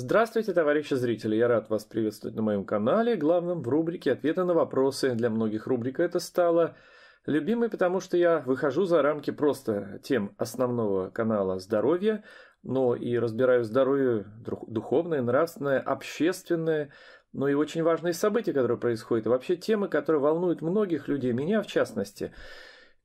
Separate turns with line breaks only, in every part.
Здравствуйте, товарищи зрители! Я рад вас приветствовать на моем канале, главном в рубрике «Ответы на вопросы». Для многих рубрика это стала любимой, потому что я выхожу за рамки просто тем основного канала «Здоровье», но и разбираю здоровье духовное, нравственное, общественное, но и очень важные события, которые происходят, и вообще темы, которые волнуют многих людей, меня в частности,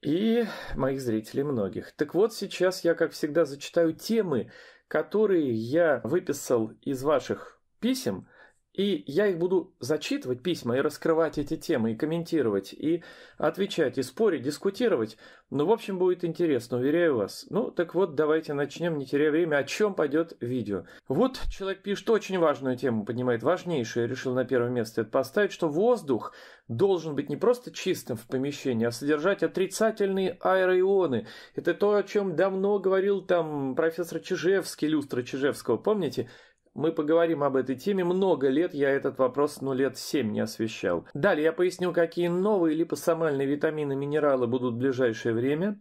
и моих зрителей многих. Так вот, сейчас я, как всегда, зачитаю темы, которые я выписал из ваших писем, и я их буду зачитывать письма и раскрывать эти темы, и комментировать, и отвечать, и спорить, дискутировать. Ну, в общем, будет интересно, уверяю вас. Ну, так вот, давайте начнем, не теряя время, о чем пойдет видео. Вот человек пишет очень важную тему, поднимает важнейшее, решил на первое место это поставить, что воздух должен быть не просто чистым в помещении, а содержать отрицательные аэроионы. Это то, о чем давно говорил там профессор Чижевский, люстра Чижевского, помните? Мы поговорим об этой теме. Много лет я этот вопрос, ну, лет семь, не освещал. Далее я поясню, какие новые липосомальные витамины, минералы будут в ближайшее время.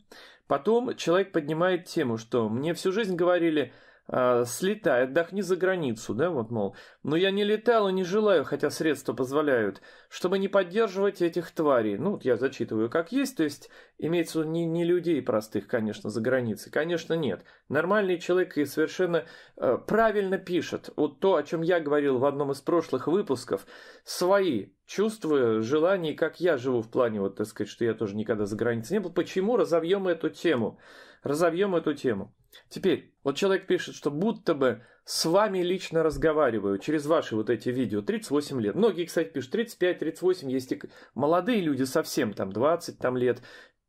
Потом человек поднимает тему, что мне всю жизнь говорили – э, а, слетай, отдохни за границу, да, вот, мол. Но я не летал и не желаю, хотя средства позволяют, чтобы не поддерживать этих тварей. Ну, вот я зачитываю как есть, то есть имеется в не, не людей простых, конечно, за границей. Конечно, нет. Нормальный человек и совершенно э, правильно пишет. Вот то, о чем я говорил в одном из прошлых выпусков, свои чувства, желания, как я живу в плане, вот, так сказать, что я тоже никогда за границей не был. Почему разовьем эту тему? разовьем эту тему. Теперь, вот человек пишет, что будто бы с вами лично разговариваю через ваши вот эти видео, 38 лет. Многие, кстати, пишут 35-38, есть и молодые люди совсем, там 20 там, лет.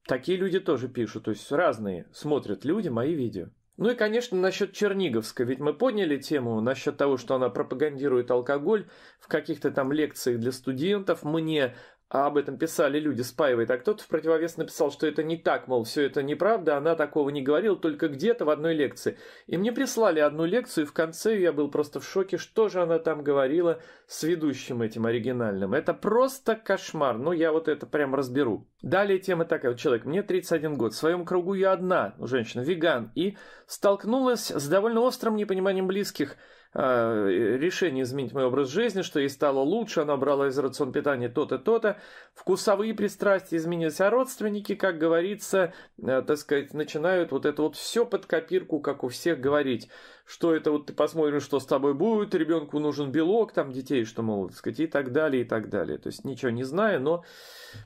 Такие люди тоже пишут, то есть разные смотрят люди мои видео. Ну и, конечно, насчет Черниговска, ведь мы подняли тему насчет того, что она пропагандирует алкоголь в каких-то там лекциях для студентов. Мне а об этом писали люди, спаивает, а кто-то в противовес написал, что это не так, мол, все это неправда, она такого не говорила, только где-то в одной лекции. И мне прислали одну лекцию, и в конце я был просто в шоке, что же она там говорила с ведущим этим оригинальным. Это просто кошмар, ну я вот это прям разберу. Далее тема такая, вот человек, мне 31 год, в своем кругу я одна, женщина, веган, и столкнулась с довольно острым непониманием близких, Э, решение изменить мой образ жизни, что ей стало лучше, она брала из рацион питания то-то, то-то. Вкусовые пристрастия изменились, а родственники, как говорится, э, так сказать, начинают вот это вот все под копирку, как у всех, говорить, что это вот ты посмотрим, что с тобой будет, ребенку нужен белок, там детей, что, мол, так сказать, и так далее, и так далее. То есть ничего не зная, но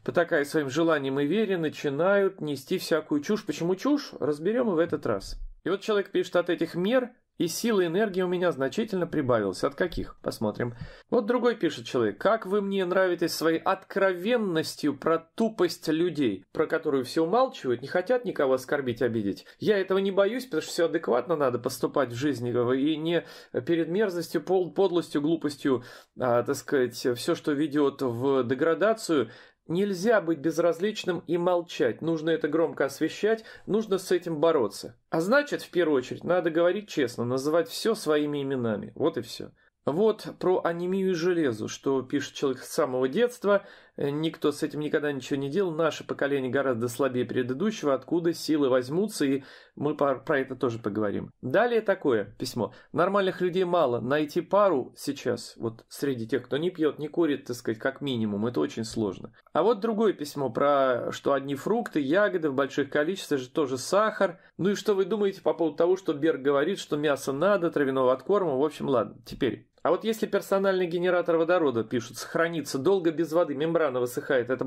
по такая своим желанием и вере начинают нести всякую чушь. Почему чушь? Разберем и в этот раз. И вот человек пишет, от этих мер и силы энергии у меня значительно прибавилось. От каких? Посмотрим. Вот другой пишет человек. Как вы мне нравитесь своей откровенностью про тупость людей, про которую все умалчивают, не хотят никого оскорбить, обидеть. Я этого не боюсь, потому что все адекватно надо поступать в жизни. И не перед мерзостью, пол, подлостью, глупостью, а, так сказать, все, что ведет в деградацию, Нельзя быть безразличным и молчать, нужно это громко освещать, нужно с этим бороться. А значит, в первую очередь, надо говорить честно, называть все своими именами, вот и все. Вот про анемию и железу, что пишет человек с самого детства, э, никто с этим никогда ничего не делал, наше поколение гораздо слабее предыдущего, откуда силы возьмутся и мы про это тоже поговорим. Далее такое письмо. Нормальных людей мало. Найти пару сейчас, вот среди тех, кто не пьет, не курит, так сказать, как минимум, это очень сложно. А вот другое письмо про, что одни фрукты, ягоды в больших количествах, же тоже сахар. Ну и что вы думаете по поводу того, что Берг говорит, что мясо надо, травяного откорма, в общем, ладно. Теперь, а вот если персональный генератор водорода, пишут, сохранится долго без воды, мембрана высыхает, это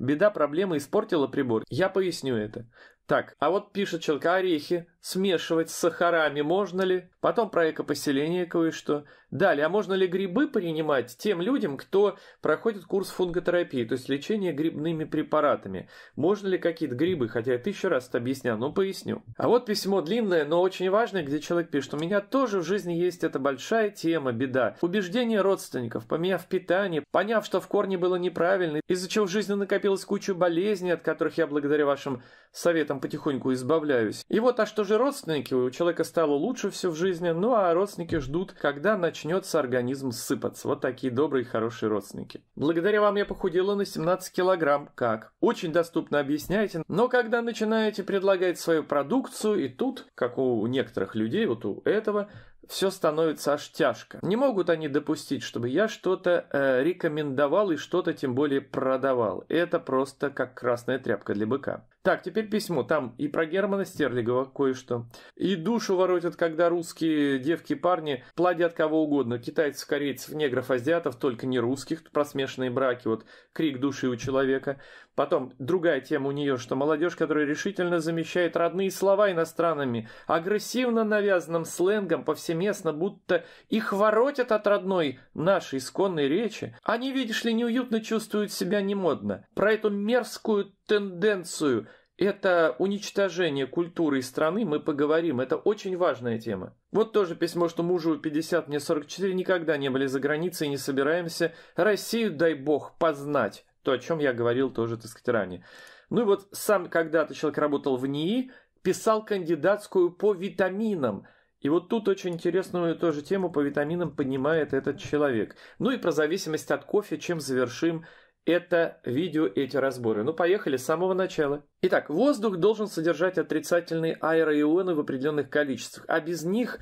беда, проблема, испортила прибор. Я поясню это. Так, а вот пишет человек а орехи смешивать с сахарами можно ли, потом про экопоселение кое-что. Далее, а можно ли грибы принимать тем людям, кто проходит курс фунготерапии, то есть лечение грибными препаратами? Можно ли какие-то грибы, хотя я тысячу раз это объяснял, но поясню. А вот письмо длинное, но очень важное, где человек пишет, у меня тоже в жизни есть эта большая тема, беда. Убеждение родственников, поменяв питание, поняв, что в корне было неправильно, из-за чего в жизни накопилась куча болезней, от которых я благодаря вашим советам потихоньку избавляюсь. И вот, а что же уже родственники, у человека стало лучше все в жизни, ну а родственники ждут, когда начнется организм сыпаться. Вот такие добрые, хорошие родственники. Благодаря вам я похудела на 17 килограмм. Как? Очень доступно объясняете, но когда начинаете предлагать свою продукцию, и тут, как у некоторых людей, вот у этого, все становится аж тяжко. Не могут они допустить, чтобы я что-то э, рекомендовал и что-то тем более продавал. Это просто как красная тряпка для быка. Так, теперь письмо. Там и про Германа Стерлигова кое-что. И душу воротят, когда русские девки парни плодят кого угодно. Китайцев, корейцев, негров, азиатов, только не русских. Просмешанные браки. Вот крик души у человека. Потом, другая тема у нее, что молодежь, которая решительно замещает родные слова иностранными, агрессивно навязанным сленгом повсеместно, будто их воротят от родной нашей исконной речи, они, видишь ли, неуютно чувствуют себя немодно. Про эту мерзкую тенденцию – это уничтожение культуры и страны, мы поговорим, это очень важная тема. Вот тоже письмо, что мужу 50, мне 44, никогда не были за границей не собираемся. Россию, дай бог, познать то, о чем я говорил тоже, так сказать, ранее. Ну и вот сам когда-то человек работал в НИИ, писал кандидатскую по витаминам. И вот тут очень интересную тоже тему по витаминам поднимает этот человек. Ну и про зависимость от кофе, чем завершим это видео, эти разборы. Ну, поехали с самого начала. Итак, воздух должен содержать отрицательные аэроионы в определенных количествах, а без них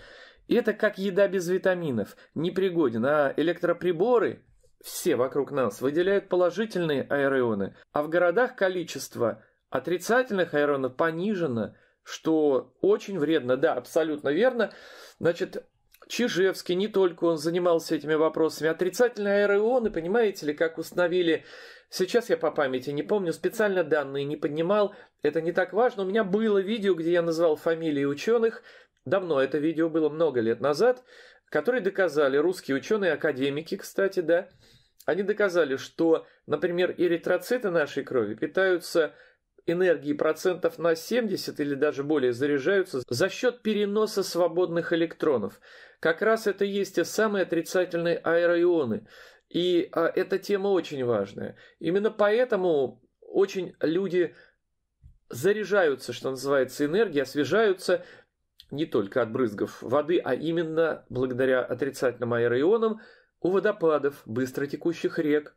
это как еда без витаминов, непригоден. А электроприборы все вокруг нас выделяют положительные аэроны, а в городах количество отрицательных аэронов понижено, что очень вредно. Да, абсолютно верно. Значит, Чижевский, не только он занимался этими вопросами. Отрицательные аэроны, понимаете ли, как установили, сейчас я по памяти не помню, специально данные не поднимал, это не так важно. У меня было видео, где я назвал фамилии ученых, давно это видео было, много лет назад – которые доказали, русские ученые-академики, кстати, да, они доказали, что, например, эритроциты нашей крови питаются энергии процентов на 70 или даже более заряжаются за счет переноса свободных электронов. Как раз это есть те самые отрицательные аэроионы. И а, эта тема очень важная. Именно поэтому очень люди заряжаются, что называется, энергией, освежаются не только от брызгов воды, а именно благодаря отрицательным аэроионам у водопадов, быстро быстротекущих рек.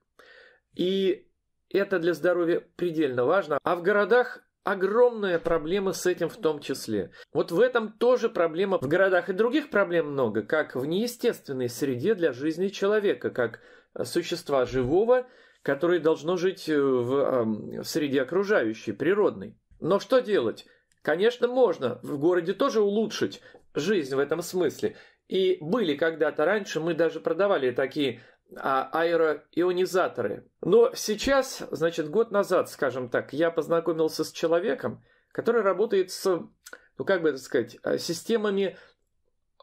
И это для здоровья предельно важно. А в городах огромная проблема с этим в том числе. Вот в этом тоже проблема. В городах и других проблем много, как в неестественной среде для жизни человека, как существа живого, которое должно жить э, в, эм, в среде окружающей, природной. Но что делать? Конечно, можно в городе тоже улучшить жизнь в этом смысле. И были когда-то раньше, мы даже продавали такие а, аэроионизаторы. Но сейчас, значит, год назад, скажем так, я познакомился с человеком, который работает с, ну как бы это сказать, э, системами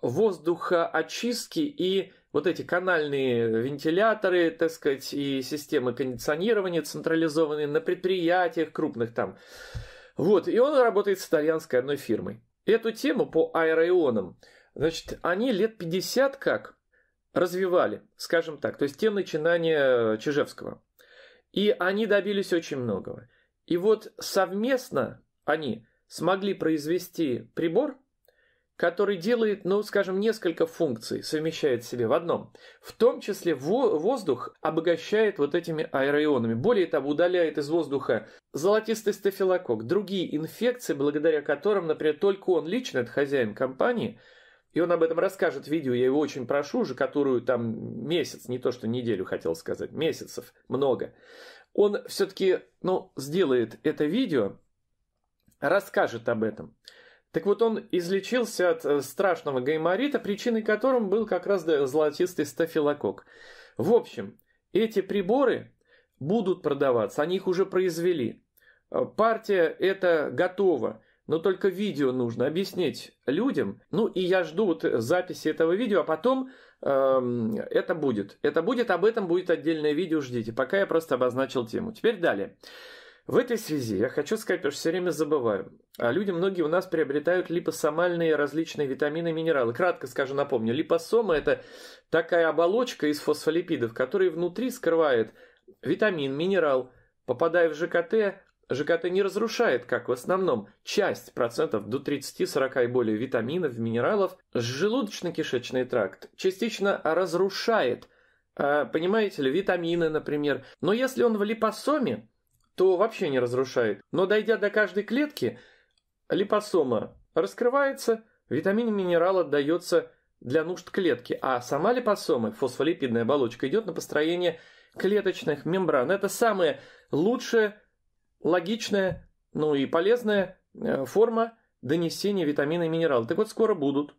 воздухоочистки и вот эти канальные вентиляторы, так сказать, и системы кондиционирования централизованные на предприятиях крупных там. Вот, и он работает с итальянской одной фирмой. Эту тему по аэроионам, значит, они лет 50 как развивали, скажем так, то есть те начинания Чижевского. И они добились очень многого. И вот совместно они смогли произвести прибор, который делает, ну, скажем, несколько функций, совмещает в себе в одном. В том числе воздух обогащает вот этими аэроионами. Более того, удаляет из воздуха золотистый стафилокок, другие инфекции, благодаря которым, например, только он лично, это хозяин компании, и он об этом расскажет в видео, я его очень прошу уже, которую там месяц, не то что неделю хотел сказать, месяцев много. Он все-таки, ну, сделает это видео, расскажет об этом. Так вот, он излечился от э, страшного гайморита, причиной которым был как раз золотистый стафилокок. В общем, эти приборы будут продаваться, они их уже произвели. Э, партия это готова, но только видео нужно объяснить людям. Ну и я жду вот записи этого видео, а потом эм, это будет. Это будет, об этом будет отдельное видео, ждите. Пока я просто обозначил тему. Теперь далее. В этой связи я хочу сказать, потому что все время забываю. А люди многие у нас приобретают липосомальные различные витамины и минералы. Кратко скажу, напомню, липосома – это такая оболочка из фосфолипидов, которая внутри скрывает – Витамин, минерал. Попадая в ЖКТ, ЖКТ не разрушает, как в основном, часть процентов до 30-40 и более витаминов, минералов, желудочно-кишечный тракт частично разрушает, а, понимаете ли, витамины, например. Но если он в липосоме, то вообще не разрушает. Но дойдя до каждой клетки, липосома раскрывается, витамин и минерал отдается для нужд клетки, а сама липосома, фосфолипидная оболочка, идет на построение клеточных мембран. Это самая лучшая, логичная, ну и полезная э, форма донесения витамина и минерала. Так вот, скоро будут.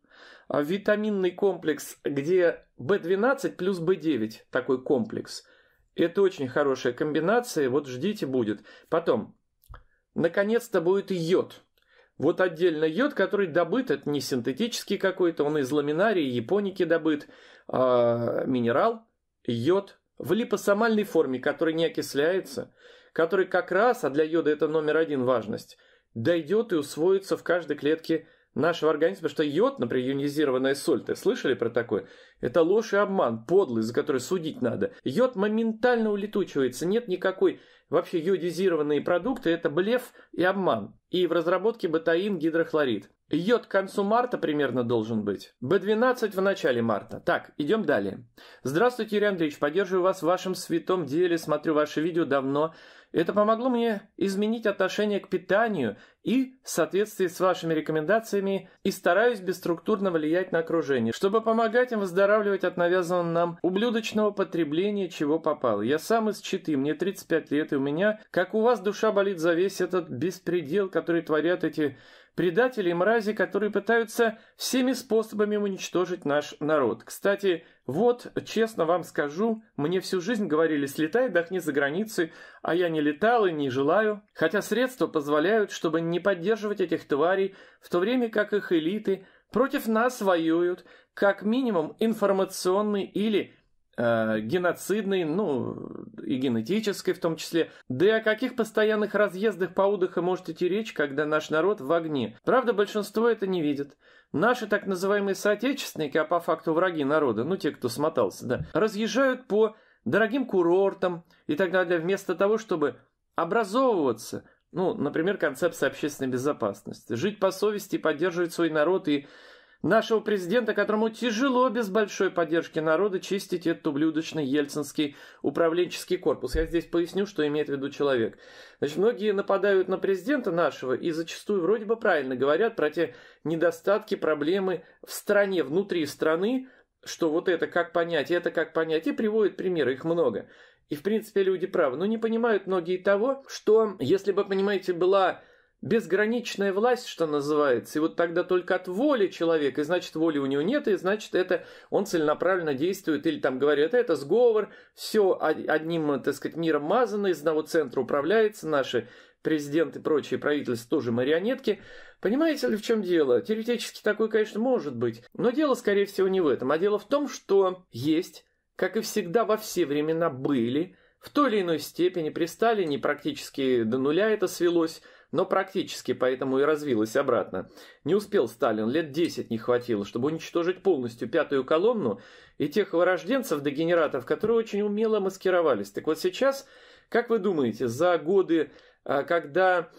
А витаминный комплекс, где B12 плюс B9, такой комплекс. Это очень хорошая комбинация, вот ждите будет. Потом, наконец-то будет йод. Вот отдельно йод, который добыт, это не синтетический какой-то, он из ламинарии, японики добыт, а минерал, йод в липосомальной форме, который не окисляется, который как раз, а для йода это номер один важность, дойдет и усвоится в каждой клетке нашего организма, потому что йод, например, ионизированная соль, ты слышали про такое? Это ложь и обман, подлый, за который судить надо. Йод моментально улетучивается, нет никакой вообще йодизированные продукты, это блеф и обман. И в разработке батаин гидрохлорид. Йод к концу марта примерно должен быть. Б12 в начале марта. Так, идем далее. Здравствуйте, Юрий Андреевич. Поддерживаю вас в вашем святом деле. Смотрю ваше видео давно. Это помогло мне изменить отношение к питанию и в соответствии с вашими рекомендациями и стараюсь бесструктурно влиять на окружение, чтобы помогать им выздоравливать от навязанного нам ублюдочного потребления, чего попало. Я сам из Читы, мне 35 лет, и у меня, как у вас, душа болит за весь этот беспредел, который творят эти предатели и мрази, которые пытаются всеми способами уничтожить наш народ. Кстати, вот, честно вам скажу, мне всю жизнь говорили «слетай, отдохни за границей», а я не летал и не желаю, хотя средства позволяют, чтобы не поддерживать этих тварей, в то время как их элиты против нас воюют, как минимум информационный или Э, геноцидной, ну и генетической в том числе. Да и о каких постоянных разъездах по отдыху может идти речь, когда наш народ в огне? Правда, большинство это не видит. Наши так называемые соотечественники, а по факту враги народа, ну те, кто смотался, да, разъезжают по дорогим курортам и так далее, вместо того, чтобы образовываться, ну, например, концепция общественной безопасности, жить по совести и поддерживать свой народ и Нашего президента, которому тяжело без большой поддержки народа чистить этот ублюдочный ельцинский управленческий корпус. Я здесь поясню, что имеет в виду человек. Значит, многие нападают на президента нашего и зачастую вроде бы правильно говорят про те недостатки, проблемы в стране, внутри страны, что вот это как понять, это как понять, и приводят примеры, их много. И в принципе люди правы, но не понимают многие того, что если бы, понимаете, была безграничная власть, что называется, и вот тогда только от воли человека, и значит воли у него нет, и значит это он целенаправленно действует, или там говорят, это сговор, все одним, так сказать, миром мазано, из одного центра управляется, наши президенты и прочие правительства тоже марионетки. Понимаете ли, в чем дело? Теоретически такое, конечно, может быть, но дело, скорее всего, не в этом, а дело в том, что есть, как и всегда во все времена были, в той или иной степени при Сталине практически до нуля это свелось, но практически поэтому и развилось обратно. Не успел Сталин, лет 10 не хватило, чтобы уничтожить полностью пятую колонну и тех ворожденцев-дегенератов, которые очень умело маскировались. Так вот сейчас, как вы думаете, за годы, а, когда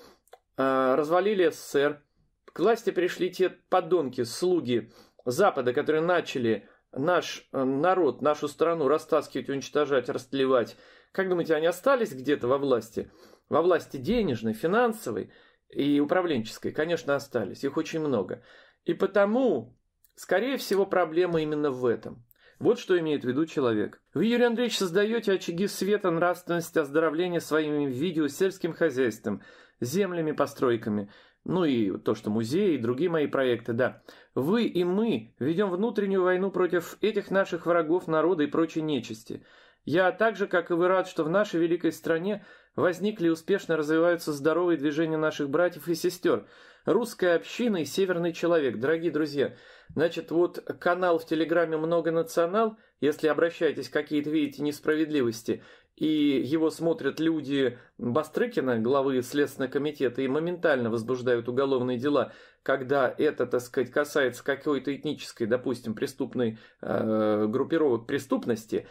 а, развалили СССР, к власти пришли те подонки, слуги Запада, которые начали наш э, народ, нашу страну растаскивать, уничтожать, растлевать, как думаете, они остались где-то во власти? во власти денежной, финансовой и управленческой, конечно, остались. Их очень много. И потому, скорее всего, проблема именно в этом. Вот что имеет в виду человек. Вы, Юрий Андреевич, создаете очаги света, нравственности, оздоровления своими видео сельским хозяйством, землями, постройками. Ну и то, что музеи и другие мои проекты, да. Вы и мы ведем внутреннюю войну против этих наших врагов народа и прочей нечисти. Я так же, как и вы, рад, что в нашей великой стране возникли и успешно развиваются здоровые движения наших братьев и сестер. Русская община и северный человек, дорогие друзья. Значит, вот канал в Телеграме «Многонационал», если обращаетесь, какие-то видите несправедливости, и его смотрят люди Бастрыкина, главы Следственного комитета, и моментально возбуждают уголовные дела, когда это, так сказать, касается какой-то этнической, допустим, преступной э, группировок преступности,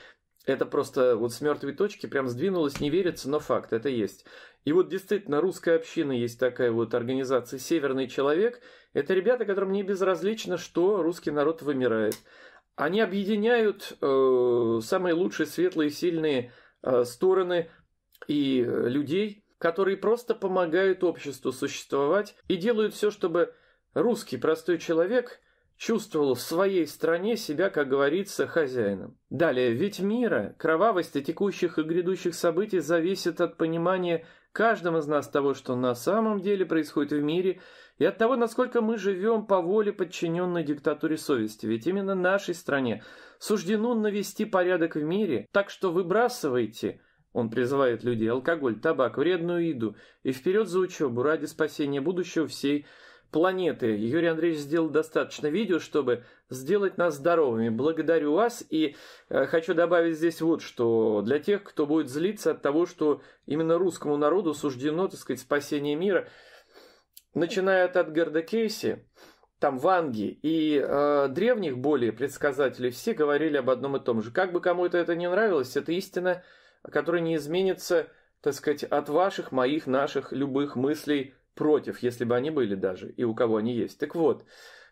это просто вот с мертвой точки прям сдвинулось, не верится, но факт, это есть. И вот действительно русская община есть такая вот организация «Северный человек». Это ребята, которым не безразлично, что русский народ вымирает. Они объединяют э, самые лучшие, светлые, сильные э, стороны и э, людей, которые просто помогают обществу существовать и делают все, чтобы русский простой человек – чувствовал в своей стране себя, как говорится, хозяином. Далее, ведь мира, кровавости текущих и грядущих событий зависит от понимания каждого из нас того, что на самом деле происходит в мире, и от того, насколько мы живем по воле подчиненной диктатуре совести. Ведь именно нашей стране суждено навести порядок в мире, так что выбрасывайте – он призывает людей алкоголь, табак, вредную еду и вперед за учебу ради спасения будущего всей планеты. Юрий Андреевич сделал достаточно видео, чтобы сделать нас здоровыми. Благодарю вас и э, хочу добавить здесь вот что. Для тех, кто будет злиться от того, что именно русскому народу суждено, так сказать, спасение мира, начиная от Эдгарда Кейси, там Ванги и э, древних более предсказателей все говорили об одном и том же. Как бы кому-то это не нравилось, это истина, которая не изменится, так сказать, от ваших, моих, наших, любых мыслей – против, если бы они были даже, и у кого они есть. Так вот,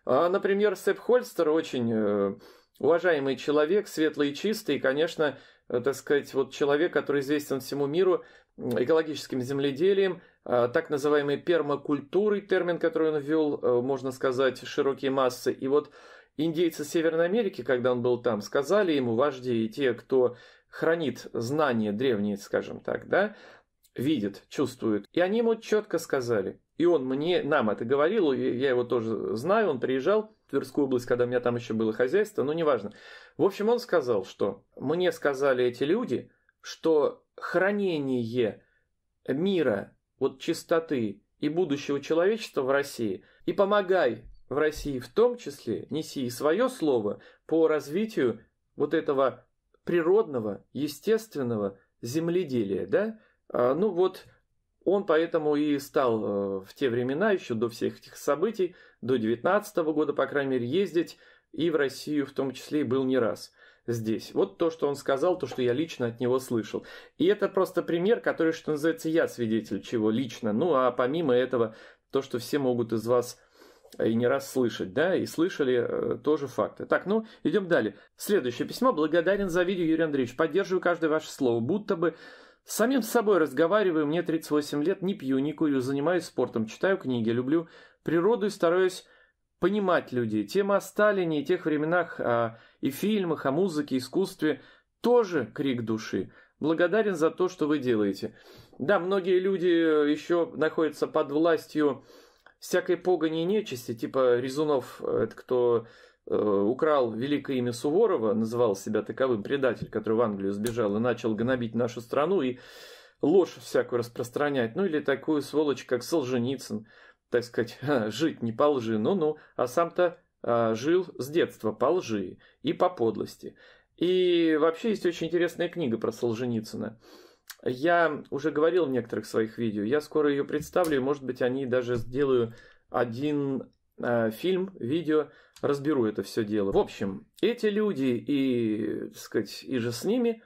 а, например, Сэп Хольстер очень э, уважаемый человек, светлый и чистый, и, конечно, э, так сказать, вот человек, который известен всему миру экологическим земледелием, а, так называемой пермакультурой, термин, который он ввел, э, можно сказать, широкие массы. И вот индейцы Северной Америки, когда он был там, сказали ему, вожди и те, кто хранит знания древние, скажем так, да, видит, чувствует. И они ему четко сказали. И он мне, нам это говорил, я его тоже знаю, он приезжал в Тверскую область, когда у меня там еще было хозяйство, но неважно. В общем, он сказал, что мне сказали эти люди, что хранение мира, вот чистоты и будущего человечества в России, и помогай в России в том числе, неси и свое слово по развитию вот этого природного, естественного земледелия, да, а, ну вот, он поэтому и стал э, в те времена, еще до всех этих событий, до 19 года, по крайней мере, ездить и в Россию в том числе и был не раз здесь. Вот то, что он сказал, то, что я лично от него слышал. И это просто пример, который, что называется, я свидетель чего лично. Ну, а помимо этого, то, что все могут из вас э, и не раз слышать, да, и слышали э, тоже факты. Так, ну, идем далее. Следующее письмо. Благодарен за видео, Юрий Андреевич. Поддерживаю каждое ваше слово. Будто бы с самим собой разговариваю, мне 38 лет, не пью, не курю, занимаюсь спортом, читаю книги, люблю природу и стараюсь понимать людей. Тема о Сталине и тех временах о, а, и фильмах, о музыке, искусстве тоже крик души. Благодарен за то, что вы делаете. Да, многие люди э, еще находятся под властью всякой погони и нечисти, типа Резунов, э, это кто Э, украл великое имя Суворова, называл себя таковым предатель, который в Англию сбежал и начал гнобить нашу страну и ложь всякую распространять, ну или такую сволочь, как Солженицын, так сказать, жить не по лжи, ну-ну, а сам-то а, жил с детства по лжи и по подлости. И вообще есть очень интересная книга про Солженицына. Я уже говорил в некоторых своих видео, я скоро ее представлю, может быть, они даже сделаю один Э, фильм, видео, разберу это все дело. В общем, эти люди и, так сказать, и же с ними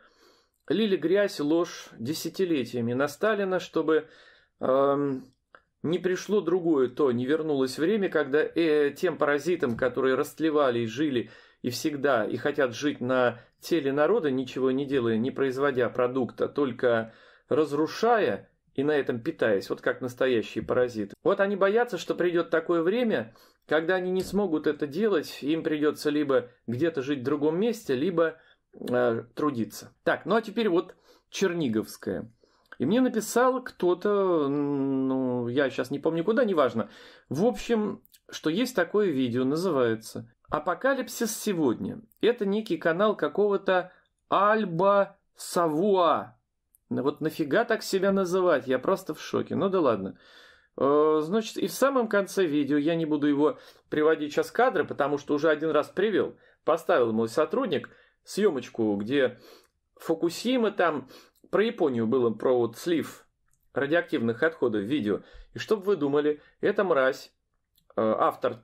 лили грязь, ложь десятилетиями на Сталина, чтобы эм, не пришло другое то, не вернулось время, когда э, тем паразитам, которые растлевали и жили и всегда, и хотят жить на теле народа, ничего не делая, не производя продукта, только разрушая, и на этом питаясь, вот как настоящие паразиты. Вот они боятся, что придет такое время, когда они не смогут это делать, им придется либо где-то жить в другом месте, либо э, трудиться. Так, ну а теперь вот Черниговская. И мне написал кто-то, ну, я сейчас не помню куда, неважно. В общем, что есть такое видео, называется «Апокалипсис сегодня». Это некий канал какого-то Альба Савуа, ну вот нафига так себя называть? Я просто в шоке. Ну да ладно. Э, значит, и в самом конце видео я не буду его приводить сейчас кадры, потому что уже один раз привел. Поставил мой сотрудник съемочку, где Фукусима там про Японию было, про вот слив радиоактивных отходов видео. И чтобы вы думали, эта мразь, э, автор,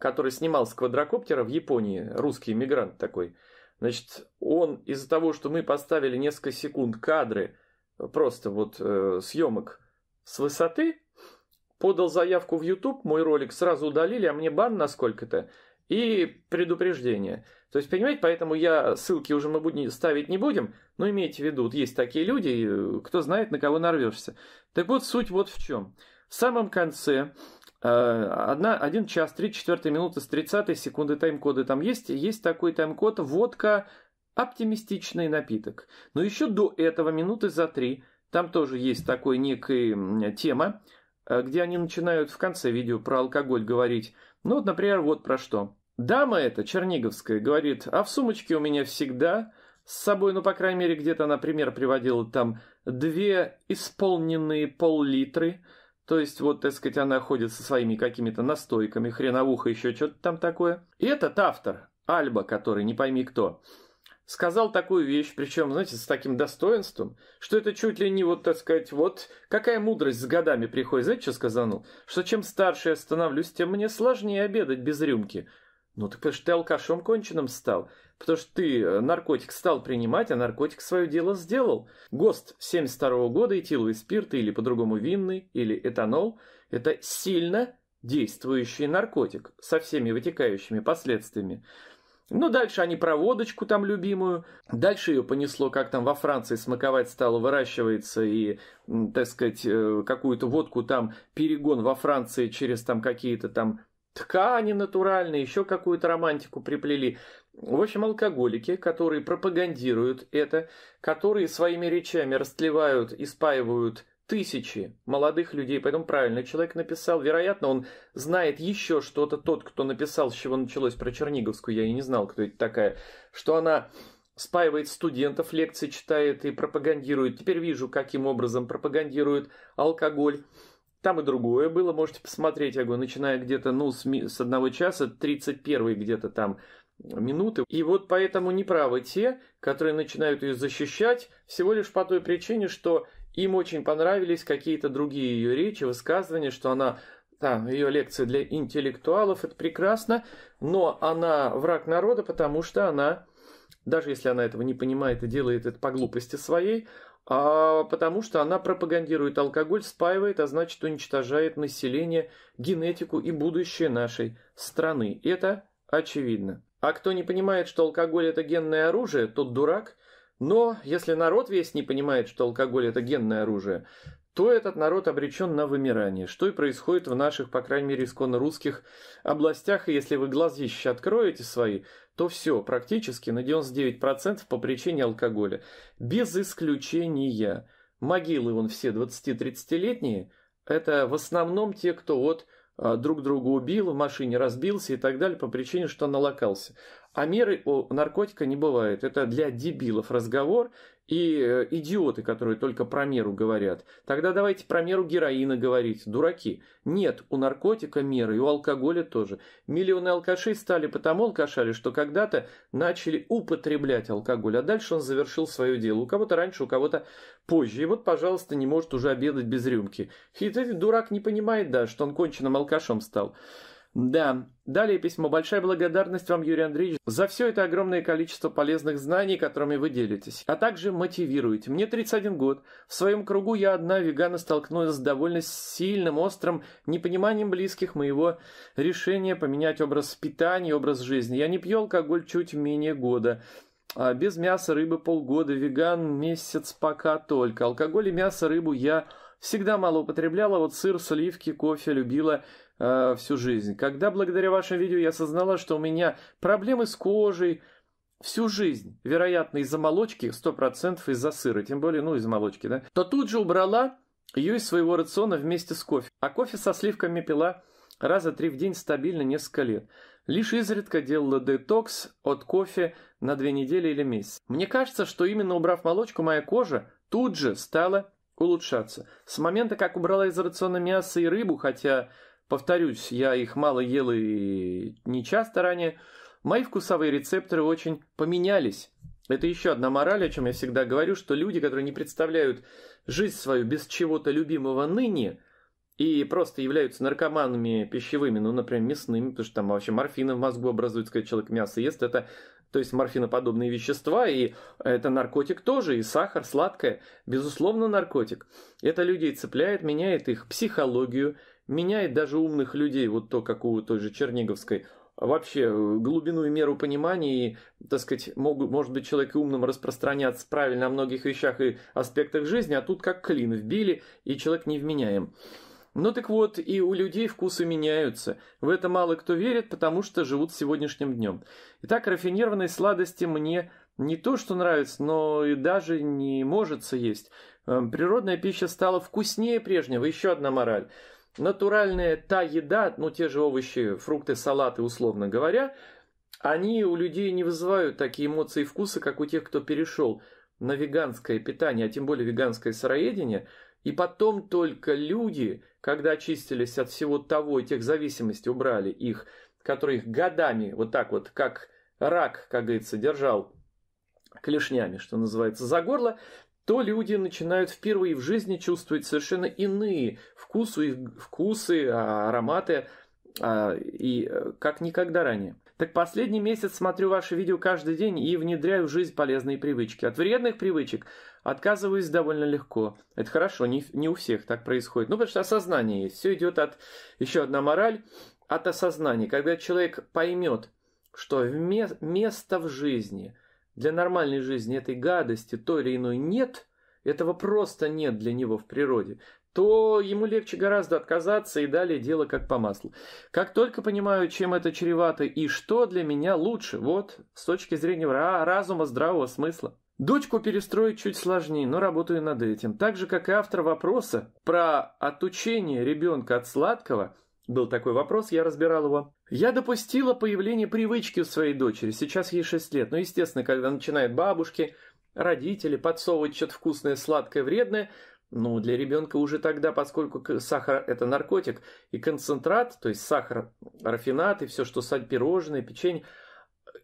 который снимал с квадрокоптера в Японии, русский иммигрант такой, Значит, он из-за того, что мы поставили несколько секунд кадры, просто вот э, съемок с высоты, подал заявку в YouTube, мой ролик сразу удалили, а мне бан на сколько-то и предупреждение. То есть, понимаете, поэтому я ссылки уже мы будем ставить не будем, но имейте в виду, вот есть такие люди, э, кто знает, на кого нарвешься. Так вот, суть вот в чем. В самом конце э, Одна, 1 час 34 минуты с 30 секунды тайм-коды там есть. Есть такой тайм-код «Водка – оптимистичный напиток». Но еще до этого, минуты за три, там тоже есть такой некая тема, э, где они начинают в конце видео про алкоголь говорить. Ну вот, например, вот про что. Дама эта, черниговская, говорит, а в сумочке у меня всегда с собой, ну, по крайней мере, где-то например, приводила, там, две исполненные пол-литры – то есть, вот, так сказать, она ходит со своими какими-то настойками, хреновуха, еще что-то там такое. И этот автор, Альба, который не пойми кто, сказал такую вещь, причем, знаете, с таким достоинством, что это чуть ли не вот, так сказать, вот какая мудрость с годами приходит. Знаете, что сказал? Ну, что чем старше я становлюсь, тем мне сложнее обедать без рюмки. Ну, ты, потому что ты алкашом конченным стал. Потому что ты э, наркотик стал принимать, а наркотик свое дело сделал. ГОСТ 72 года этиловый спирт или по-другому винный, или этанол – это сильно действующий наркотик со всеми вытекающими последствиями. Ну, дальше они про водочку там любимую. Дальше ее понесло, как там во Франции смаковать стало, выращивается и, так сказать, э, какую-то водку там, перегон во Франции через там какие-то там ткани натуральные, еще какую-то романтику приплели. В общем, алкоголики, которые пропагандируют это, которые своими речами растлевают и спаивают тысячи молодых людей. Поэтому правильно человек написал. Вероятно, он знает еще что-то. Тот, кто написал, с чего началось про Черниговскую, я и не знал, кто это такая, что она спаивает студентов, лекции читает и пропагандирует. Теперь вижу, каким образом пропагандирует алкоголь. Там и другое было, можете посмотреть, я говорю, начиная где-то, ну, с, с одного часа, 31 где-то там минуты. И вот поэтому неправы те, которые начинают ее защищать, всего лишь по той причине, что им очень понравились какие-то другие ее речи, высказывания, что она там, ее лекция для интеллектуалов, это прекрасно, но она враг народа, потому что она, даже если она этого не понимает и делает это по глупости своей, а потому что она пропагандирует алкоголь, спаивает, а значит уничтожает население, генетику и будущее нашей страны. Это очевидно. А кто не понимает, что алкоголь это генное оружие, тот дурак. Но если народ весь не понимает, что алкоголь это генное оружие, то этот народ обречен на вымирание, что и происходит в наших, по крайней мере, исконно русских областях, и если вы глазища откроете свои, то все, практически на 99% по причине алкоголя. Без исключения. Могилы вон все 20-30-летние, это в основном те, кто вот а, друг друга убил, в машине разбился и так далее по причине, что налокался. А меры у наркотика не бывает. Это для дебилов разговор и э, идиоты, которые только про меру говорят. Тогда давайте про меру героина говорить, дураки. Нет, у наркотика меры, и у алкоголя тоже. Миллионы алкашей стали потому алкашали, что когда-то начали употреблять алкоголь, а дальше он завершил свое дело. У кого-то раньше, у кого-то позже. И вот, пожалуйста, не может уже обедать без рюмки. И этот дурак не понимает, да, что он конченным алкашом стал. Да, далее письмо. Большая благодарность вам, Юрий Андреевич, за все это огромное количество полезных знаний, которыми вы делитесь, а также мотивируете. Мне 31 год. В своем кругу я одна вегана столкнулась с довольно сильным, острым непониманием близких моего решения поменять образ питания, образ жизни. Я не пью алкоголь чуть менее года. А без мяса, рыбы полгода, веган месяц пока только. Алкоголь и мясо, рыбу я всегда мало употребляла, вот сыр, сливки, кофе любила – э, всю жизнь. Когда благодаря вашим видео я осознала, что у меня проблемы с кожей всю жизнь, вероятно, из-за молочки, 100% из-за сыра, тем более, ну, из молочки, да, то тут же убрала ее из своего рациона вместе с кофе. А кофе со сливками пила раза три в день стабильно несколько лет. Лишь изредка делала детокс от кофе на две недели или месяц. Мне кажется, что именно убрав молочку, моя кожа тут же стала улучшаться. С момента, как убрала из рациона мясо и рыбу, хотя Повторюсь, я их мало ел и не часто ранее. Мои вкусовые рецепторы очень поменялись. Это еще одна мораль, о чем я всегда говорю, что люди, которые не представляют жизнь свою без чего-то любимого ныне, и просто являются наркоманами пищевыми, ну, например, мясными, потому что там вообще морфина в мозгу образуется, когда человек мясо ест, это, то есть морфиноподобные вещества, и это наркотик тоже, и сахар, сладкое, безусловно, наркотик. Это людей цепляет, меняет их психологию, меняет даже умных людей, вот то, как у той же Черниговской, а вообще э, глубину и меру понимания, и, так сказать, могут, может быть, человек и умным распространяться правильно о многих вещах и аспектах жизни, а тут как клин вбили, и человек невменяем. Ну так вот, и у людей вкусы меняются. В это мало кто верит, потому что живут сегодняшним днем. Итак, рафинированные сладости мне не то, что нравится, но и даже не может съесть эм, Природная пища стала вкуснее прежнего. Еще одна мораль натуральная та еда, ну те же овощи, фрукты, салаты, условно говоря, они у людей не вызывают такие эмоции и вкусы, как у тех, кто перешел на веганское питание, а тем более веганское сыроедение. И потом только люди, когда очистились от всего того и тех зависимостей, убрали их, которые их годами вот так вот, как рак, как говорится, держал клешнями, что называется, за горло, то люди начинают впервые в жизни чувствовать совершенно иные вкусы, вкусы а, ароматы а, и э, как никогда ранее. Так последний месяц смотрю ваши видео каждый день и внедряю в жизнь полезные привычки. От вредных привычек отказываюсь довольно легко. Это хорошо, не, не у всех так происходит. Ну, потому что осознание есть. Все идет от, еще одна мораль, от осознания. Когда человек поймет, что место в жизни – для нормальной жизни этой гадости, той или иной нет, этого просто нет для него в природе то ему легче гораздо отказаться и далее дело как по маслу. Как только понимаю, чем это чревато и что для меня лучше, вот, с точки зрения разума, здравого смысла. Дочку перестроить чуть сложнее, но работаю над этим. Так же, как и автор вопроса про отучение ребенка от сладкого – был такой вопрос, я разбирал его. Я допустила появление привычки у своей дочери, сейчас ей 6 лет, но, ну, естественно, когда начинают бабушки, родители подсовывать что-то вкусное, сладкое, вредное, ну, для ребенка уже тогда, поскольку сахар – это наркотик, и концентрат, то есть сахар, рафинат и все, что сад, пирожные, печенье,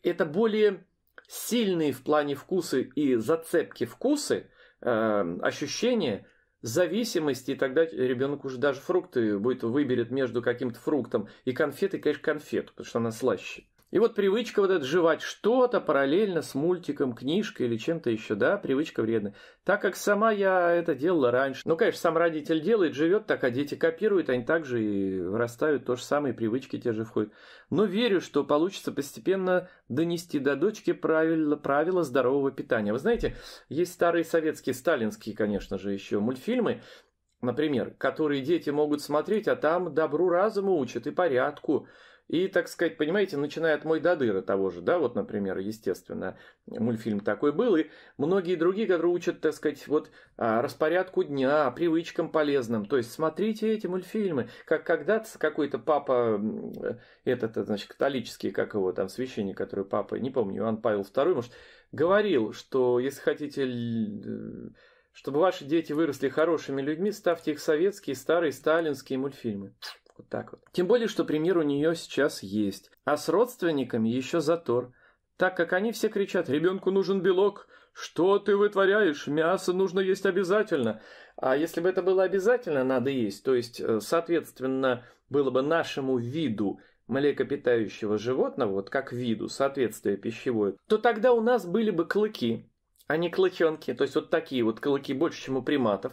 это более сильные в плане вкусы и зацепки вкусы, э, ощущения – зависимости, и тогда ребенок уже даже фрукты будет выберет между каким-то фруктом и конфетой, конечно, конфету, потому что она слаще. И вот привычка вот эта жевать что-то параллельно с мультиком, книжкой или чем-то еще, да, привычка вредная. Так как сама я это делала раньше. Ну, конечно, сам родитель делает, живет так, а дети копируют, они также и вырастают, то же самое, привычки те же входят. Но верю, что получится постепенно донести до дочки правила, правила здорового питания. Вы знаете, есть старые советские, сталинские, конечно же, еще мультфильмы, например, которые дети могут смотреть, а там добру разуму учат и порядку. И, так сказать, понимаете, начиная от «Мой Дадыра» того же, да, вот, например, естественно, мультфильм такой был, и многие другие, которые учат, так сказать, вот а, распорядку дня, привычкам полезным. То есть смотрите эти мультфильмы. Как когда-то какой-то папа, этот, значит, католический, как его там, священник, который папа, не помню, Иоанн Павел II, может, говорил, что если хотите э, чтобы ваши дети выросли хорошими людьми, ставьте их советские, старые, сталинские мультфильмы. Вот так вот. Тем более, что пример у нее сейчас есть. А с родственниками еще затор. Так как они все кричат «Ребенку нужен белок», «Что ты вытворяешь? Мясо нужно есть обязательно». А если бы это было обязательно, надо есть, то есть, э, соответственно, было бы нашему виду млекопитающего животного, вот как виду, соответствие пищевое, то тогда у нас были бы клыки, а не клыкенки, то есть вот такие вот клыки больше, чем у приматов,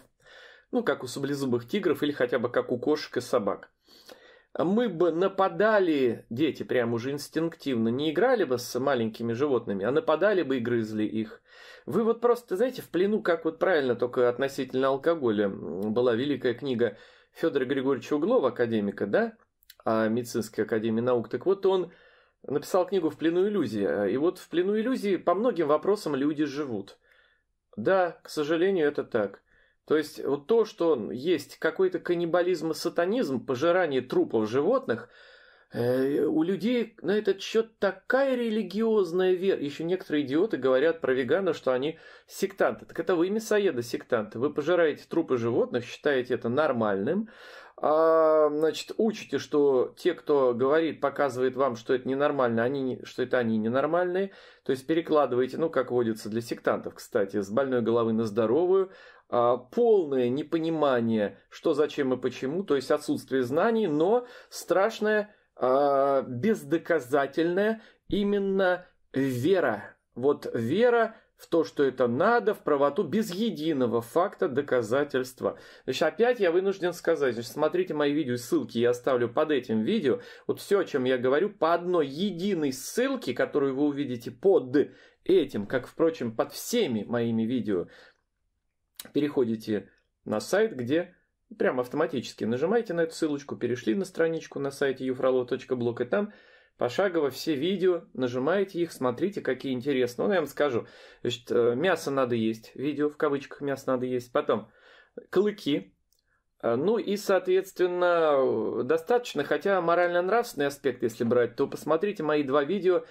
ну, как у саблезубых тигров или хотя бы как у кошек и собак мы бы нападали, дети прямо уже инстинктивно, не играли бы с маленькими животными, а нападали бы и грызли их. Вы вот просто, знаете, в плену, как вот правильно только относительно алкоголя, была великая книга Федора Григорьевича Углова, академика, да, о а, медицинской академии наук. Так вот он написал книгу «В плену иллюзии». И вот в плену иллюзии по многим вопросам люди живут. Да, к сожалению, это так. То есть вот то, что есть какой-то каннибализм и сатанизм, пожирание трупов животных, э, у людей на этот счет такая религиозная вера. Еще некоторые идиоты говорят про веганов, что они сектанты. Так это вы мясоеды сектанты. Вы пожираете трупы животных, считаете это нормальным, а, значит, учите, что те, кто говорит, показывает вам, что это ненормально, они, что это они ненормальные, то есть перекладываете, ну, как водится для сектантов, кстати, с больной головы на здоровую, а, полное непонимание, что, зачем и почему, то есть отсутствие знаний, но страшное, а, бездоказательное именно вера. Вот вера в то, что это надо, в правоту, без единого факта доказательства. Значит, опять я вынужден сказать, значит, смотрите мои видео, ссылки я оставлю под этим видео. Вот все, о чем я говорю, по одной единой ссылке, которую вы увидите под этим, как, впрочем, под всеми моими видео, переходите на сайт, где прямо автоматически нажимаете на эту ссылочку, перешли на страничку на сайте ufralo.blog, и там Пошагово все видео, нажимаете их, смотрите, какие интересные. Ну, я вам скажу. Значит, э, мясо надо есть, видео в кавычках мясо надо есть. Потом клыки, э, ну и, соответственно, достаточно, хотя морально-нравственный аспект, если брать, то посмотрите мои два видео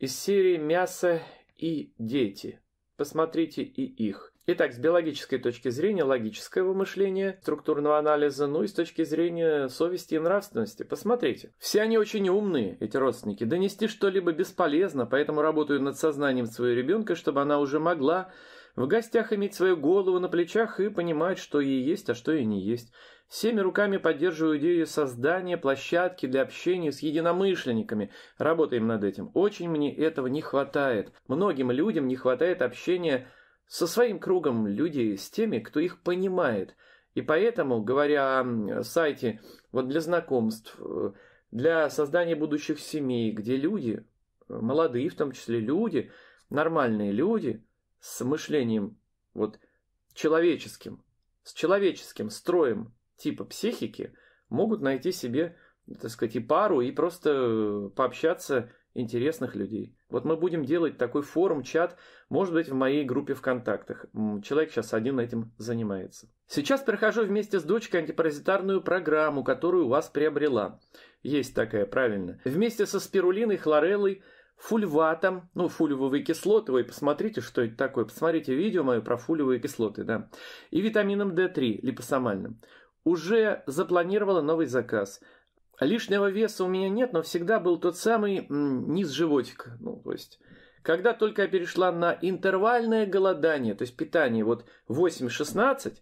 из серии «Мясо и дети». Посмотрите и их. Итак, с биологической точки зрения, логического мышления, структурного анализа, ну и с точки зрения совести и нравственности. Посмотрите, все они очень умные, эти родственники. Донести что-либо бесполезно, поэтому работают над сознанием своего ребенка, чтобы она уже могла в гостях иметь свою голову на плечах и понимать, что ей есть, а что ей не есть. Всеми руками поддерживаю идею создания площадки для общения с единомышленниками. Работаем над этим. Очень мне этого не хватает. Многим людям не хватает общения со своим кругом люди с теми, кто их понимает. И поэтому, говоря о сайте вот для знакомств, э, для создания будущих семей, где люди, э, молодые в том числе люди, нормальные люди с мышлением вот человеческим, с человеческим строем типа психики могут найти себе, так сказать, и пару, и просто э, пообщаться интересных людей. Вот мы будем делать такой форум, чат, может быть, в моей группе ВКонтактах. Человек сейчас один этим занимается. Сейчас прохожу вместе с дочкой антипаразитарную программу, которую у вас приобрела. Есть такая, правильно. Вместе со спирулиной, хлореллой, фульватом, ну, фулевые кислоты, ой, посмотрите, что это такое, посмотрите видео мое про фульвовые кислоты, да, и витамином D3, липосомальным. Уже запланировала новый заказ – Лишнего веса у меня нет, но всегда был тот самый низ животика. Ну, то есть, когда только я перешла на интервальное голодание, то есть питание вот 8-16,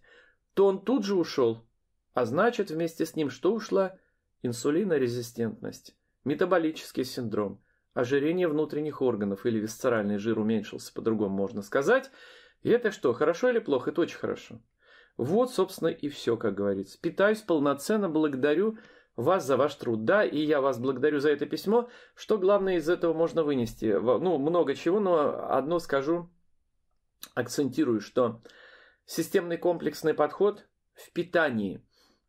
то он тут же ушел. А значит, вместе с ним что ушла? Инсулинорезистентность, метаболический синдром, ожирение внутренних органов или висцеральный жир уменьшился, по-другому можно сказать. И это что, хорошо или плохо? Это очень хорошо. Вот, собственно, и все, как говорится. Питаюсь полноценно, благодарю вас за ваш труд. Да, и я вас благодарю за это письмо. Что главное из этого можно вынести? Ну, много чего, но одно скажу, акцентирую, что системный комплексный подход в питании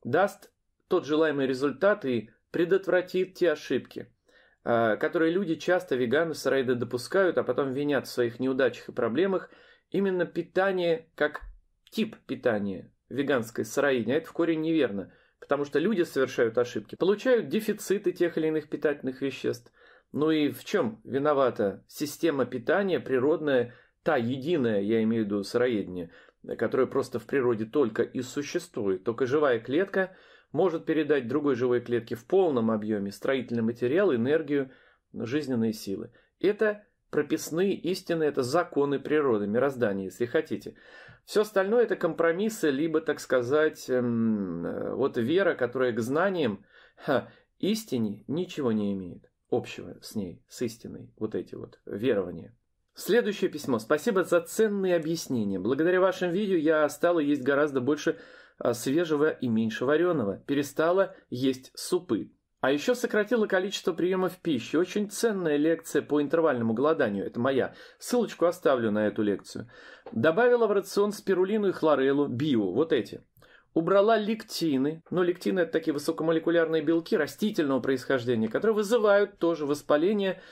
даст тот желаемый результат и предотвратит те ошибки, а, которые люди часто, веганы, сыроиды допускают, а потом винят в своих неудачах и проблемах. Именно питание как тип питания веганской сыроини, а это в корень неверно – потому что люди совершают ошибки, получают дефициты тех или иных питательных веществ. Ну и в чем виновата система питания природная, та единая, я имею в виду сыроедение, которая просто в природе только и существует, только живая клетка может передать другой живой клетке в полном объеме строительный материал, энергию, жизненные силы. Это прописные истины, это законы природы, мироздания, если хотите. Все остальное это компромиссы, либо, так сказать, эм, э, вот вера, которая к знаниям, ха, истине ничего не имеет общего с ней, с истиной, вот эти вот верования. Следующее письмо. Спасибо за ценные объяснения. Благодаря вашим видео я стала есть гораздо больше а, свежего и меньше вареного. Перестала есть супы. А еще сократила количество приемов пищи. Очень ценная лекция по интервальному голоданию, это моя. Ссылочку оставлю на эту лекцию. Добавила в рацион спирулину и хлореллу, био, вот эти. Убрала лектины. но ну, лектины – это такие высокомолекулярные белки растительного происхождения, которые вызывают тоже воспаление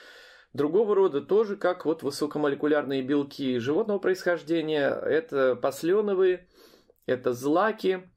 другого рода тоже, как вот высокомолекулярные белки животного происхождения, это посленовые, это злаки,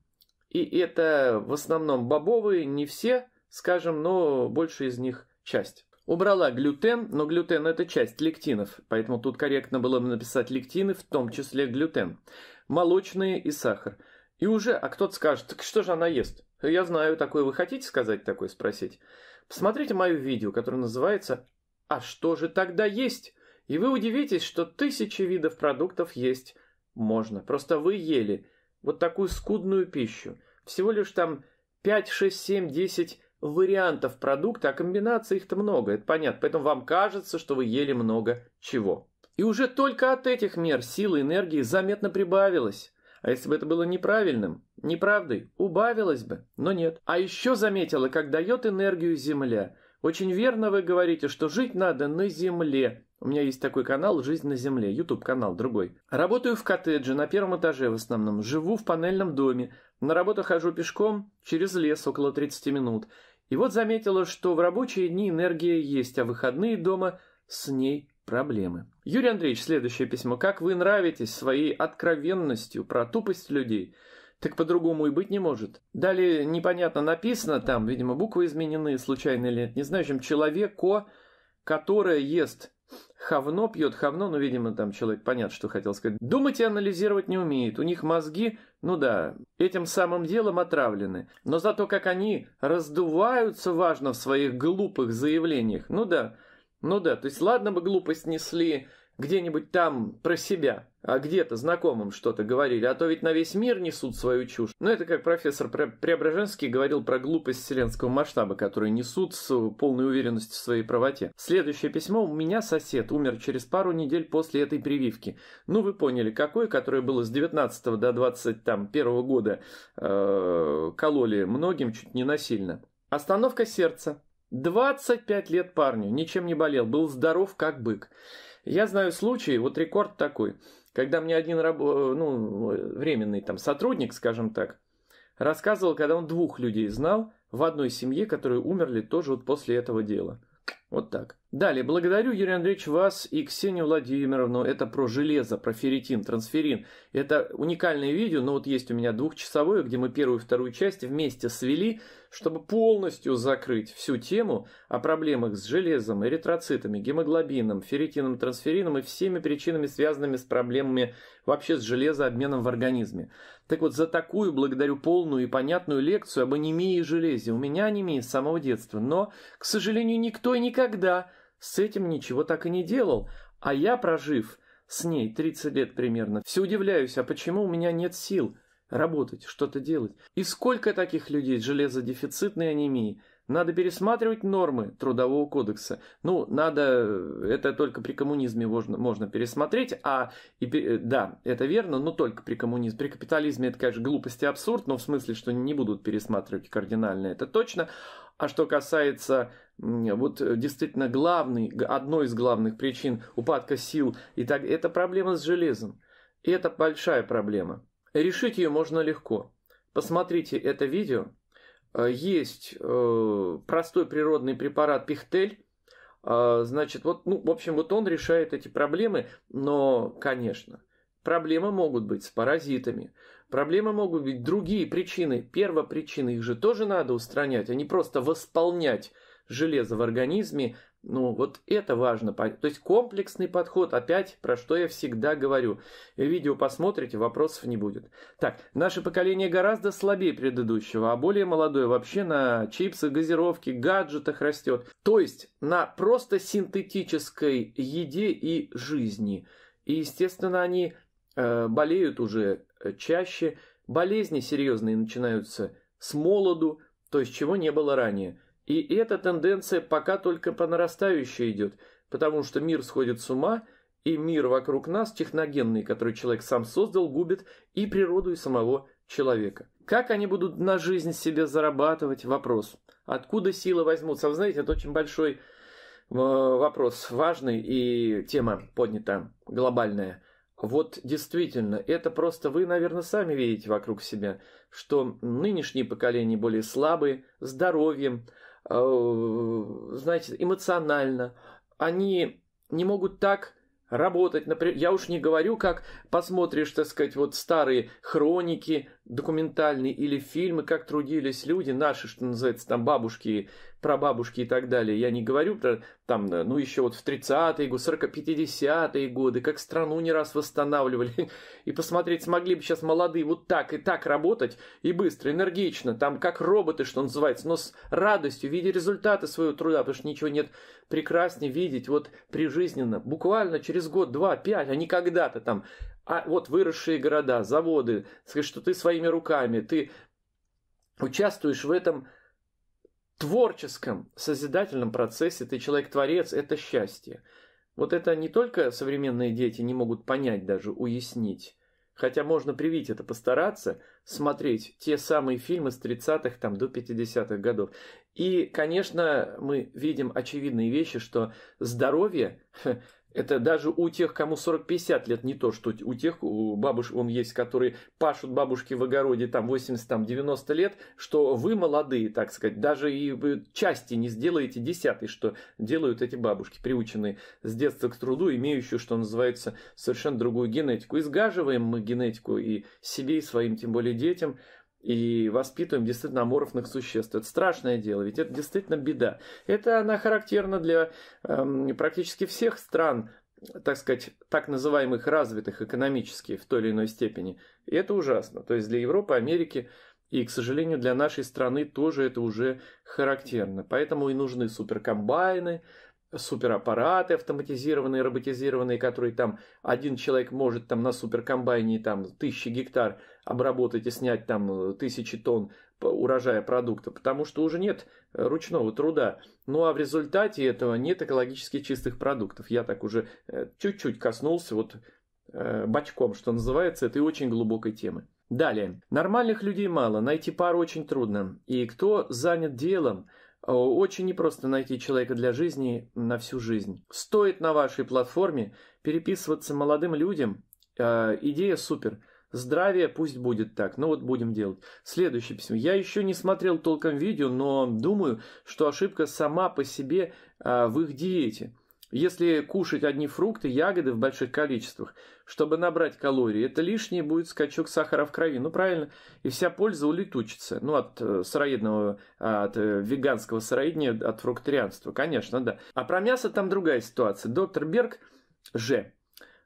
и это в основном бобовые, не все, скажем, но больше из них часть. Убрала глютен, но глютен – это часть лектинов, поэтому тут корректно было бы написать лектины, в том числе глютен. Молочные и сахар. И уже, а кто-то скажет, так что же она ест? Я знаю, такое вы хотите сказать, такое спросить? Посмотрите мое видео, которое называется «А что же тогда есть?» И вы удивитесь, что тысячи видов продуктов есть можно. Просто вы ели вот такую скудную пищу. Всего лишь там 5, 6, 7, 10 вариантов продукта, а комбинаций их-то много, это понятно. Поэтому вам кажется, что вы ели много чего. И уже только от этих мер силы и энергии заметно прибавилось. А если бы это было неправильным, неправдой, убавилось бы, но нет. А еще заметила, как дает энергию Земля. Очень верно вы говорите, что жить надо на Земле. У меня есть такой канал «Жизнь на Земле», YouTube канал другой. Работаю в коттедже, на первом этаже в основном. Живу в панельном доме. На работу хожу пешком через лес около 30 минут. И вот заметила, что в рабочие дни энергия есть, а выходные дома с ней проблемы. Юрий Андреевич, следующее письмо. Как вы нравитесь своей откровенностью про тупость людей? Так по-другому и быть не может. Далее непонятно написано, там, видимо, буквы изменены, случайно или не знаю, чем человеко, которое ест хавно, пьет хавно, ну, видимо, там человек понятно, что хотел сказать. Думать и анализировать не умеет. У них мозги ну да, этим самым делом отравлены. Но зато как они раздуваются, важно, в своих глупых заявлениях. Ну да, ну да, то есть ладно бы глупость несли где-нибудь там про себя, а где-то знакомым что-то говорили, а то ведь на весь мир несут свою чушь. Но ну, это как профессор Преображенский говорил про глупость вселенского масштаба, которую несут с полной уверенностью в своей правоте. Следующее письмо «У меня сосед умер через пару недель после этой прививки». Ну, вы поняли, какое, которое было с 19 до 21 года, э, кололи многим чуть не насильно. Остановка сердца. 25 лет парню, ничем не болел, был здоров как бык. Я знаю случай, вот рекорд такой, когда мне один раб, э, ну, временный там сотрудник, скажем так, рассказывал, когда он двух людей знал в одной семье, которые умерли тоже вот после этого дела. Вот так. Далее. Благодарю, Юрий Андреевич, вас и Ксению Владимировну. Это про железо, про ферритин, трансферин. Это уникальное видео, но вот есть у меня двухчасовое, где мы первую и вторую часть вместе свели, чтобы полностью закрыть всю тему о проблемах с железом, эритроцитами, гемоглобином, ферритином, трансферином и всеми причинами, связанными с проблемами вообще с железообменом в организме. Так вот, за такую благодарю полную и понятную лекцию об анемии и железе. У меня анемия с самого детства, но, к сожалению, никто и никогда никогда с этим ничего так и не делал, а я, прожив с ней 30 лет примерно, все удивляюсь, а почему у меня нет сил работать, что-то делать? И сколько таких людей с железодефицитной анемией – надо пересматривать нормы Трудового кодекса. Ну, надо, э, это только при коммунизме можно, можно пересмотреть, а, и, э, да, это верно, но только при коммунизме. При капитализме это, конечно, глупость и абсурд, но в смысле, что не будут пересматривать кардинально, это точно. А что касается вот э, действительно главной, одной из главных причин упадка сил, и так, это проблема с железом. И это большая проблема. Решить ее можно легко. Посмотрите это видео, Э, есть э, простой природный препарат пихтель. Э, значит, вот, ну, в общем, вот он решает эти проблемы, но, конечно, проблемы могут быть с паразитами, проблемы могут быть другие причины. Первопричины их же тоже надо устранять, а не просто восполнять железо в организме ну, вот это важно. То есть комплексный подход, опять про что я всегда говорю. Видео посмотрите, вопросов не будет. Так, наше поколение гораздо слабее предыдущего, а более молодое вообще на чипсы, газировке, гаджетах растет. То есть на просто синтетической еде и жизни. И, естественно, они э, болеют уже э, чаще. Болезни серьезные начинаются с молоду, то есть чего не было ранее. И эта тенденция пока только по нарастающей идет, потому что мир сходит с ума, и мир вокруг нас, техногенный, который человек сам создал, губит и природу, и самого человека. Как они будут на жизнь себе зарабатывать? Вопрос. Откуда силы возьмутся? Вы знаете, это очень большой э, вопрос, важный и тема поднята, глобальная. Вот действительно, это просто вы, наверное, сами видите вокруг себя, что нынешние поколения более слабые, здоровьем, Э, знаете, эмоционально. Они не могут так работать. Например, я уж не говорю, как посмотришь, так сказать, вот старые хроники документальные или фильмы, как трудились люди, наши, что называется, там бабушки, прабабушки и так далее. Я не говорю про там, э, ну, еще вот в 30-е годы, 40-50-е годы, как страну не раз восстанавливали. И посмотреть, смогли бы сейчас молодые вот так и так работать, и быстро, энергично, там, как роботы, что называется, но с радостью, в результаты своего труда, потому что ничего нет прекраснее видеть вот прижизненно, буквально через год, два, пять, а не когда-то там а вот выросшие города, заводы, что ты своими руками, ты участвуешь в этом творческом, созидательном процессе, ты человек-творец, это счастье. Вот это не только современные дети не могут понять даже, уяснить, хотя можно привить это, постараться смотреть те самые фильмы с 30-х там, до 50-х годов. И, конечно, мы видим очевидные вещи, что здоровье Это даже у тех, кому 40-50 лет, не то, что у тех, у бабушек, он есть, которые пашут бабушки в огороде там 80-90 лет, что вы молодые, так сказать, даже и части не сделаете десятой, что делают эти бабушки, приученные с детства к труду, имеющие, что называется, совершенно другую генетику. Изгаживаем мы генетику и себе, и своим, тем более детям – и воспитываем действительно аморфных существ. Это страшное дело, ведь это действительно беда. Это она характерна для эм, практически всех стран, так сказать, так называемых развитых экономически в той или иной степени. И это ужасно. То есть для Европы, Америки и, к сожалению, для нашей страны тоже это уже характерно. Поэтому и нужны суперкомбайны, супераппараты автоматизированные, роботизированные, которые там один человек может там на суперкомбайне там тысячи гектар обработать и снять там э, тысячи тонн урожая продукта, потому что уже нет э, ручного труда. Ну а в результате этого нет экологически чистых продуктов. Я так уже э, чуть-чуть коснулся вот бочком, что называется, этой очень глубокой темы. Далее. Нормальных людей мало, найти пару очень трудно. И кто занят делом, очень непросто найти человека для жизни на всю жизнь. Стоит на вашей платформе переписываться молодым людям. идея супер. Здравия, пусть будет так. Но ну вот будем делать. Следующее письмо. Я еще не смотрел толком видео, но думаю, что ошибка сама по себе а, в их диете. Если кушать одни фрукты, ягоды в больших количествах, чтобы набрать калории, это лишнее будет скачок сахара в крови. Ну, правильно. И вся польза улетучится. Ну, от э, сыроедного, от э, веганского сыроедения, от фруктарианства. Конечно, да. А про мясо там другая ситуация. Доктор Берг же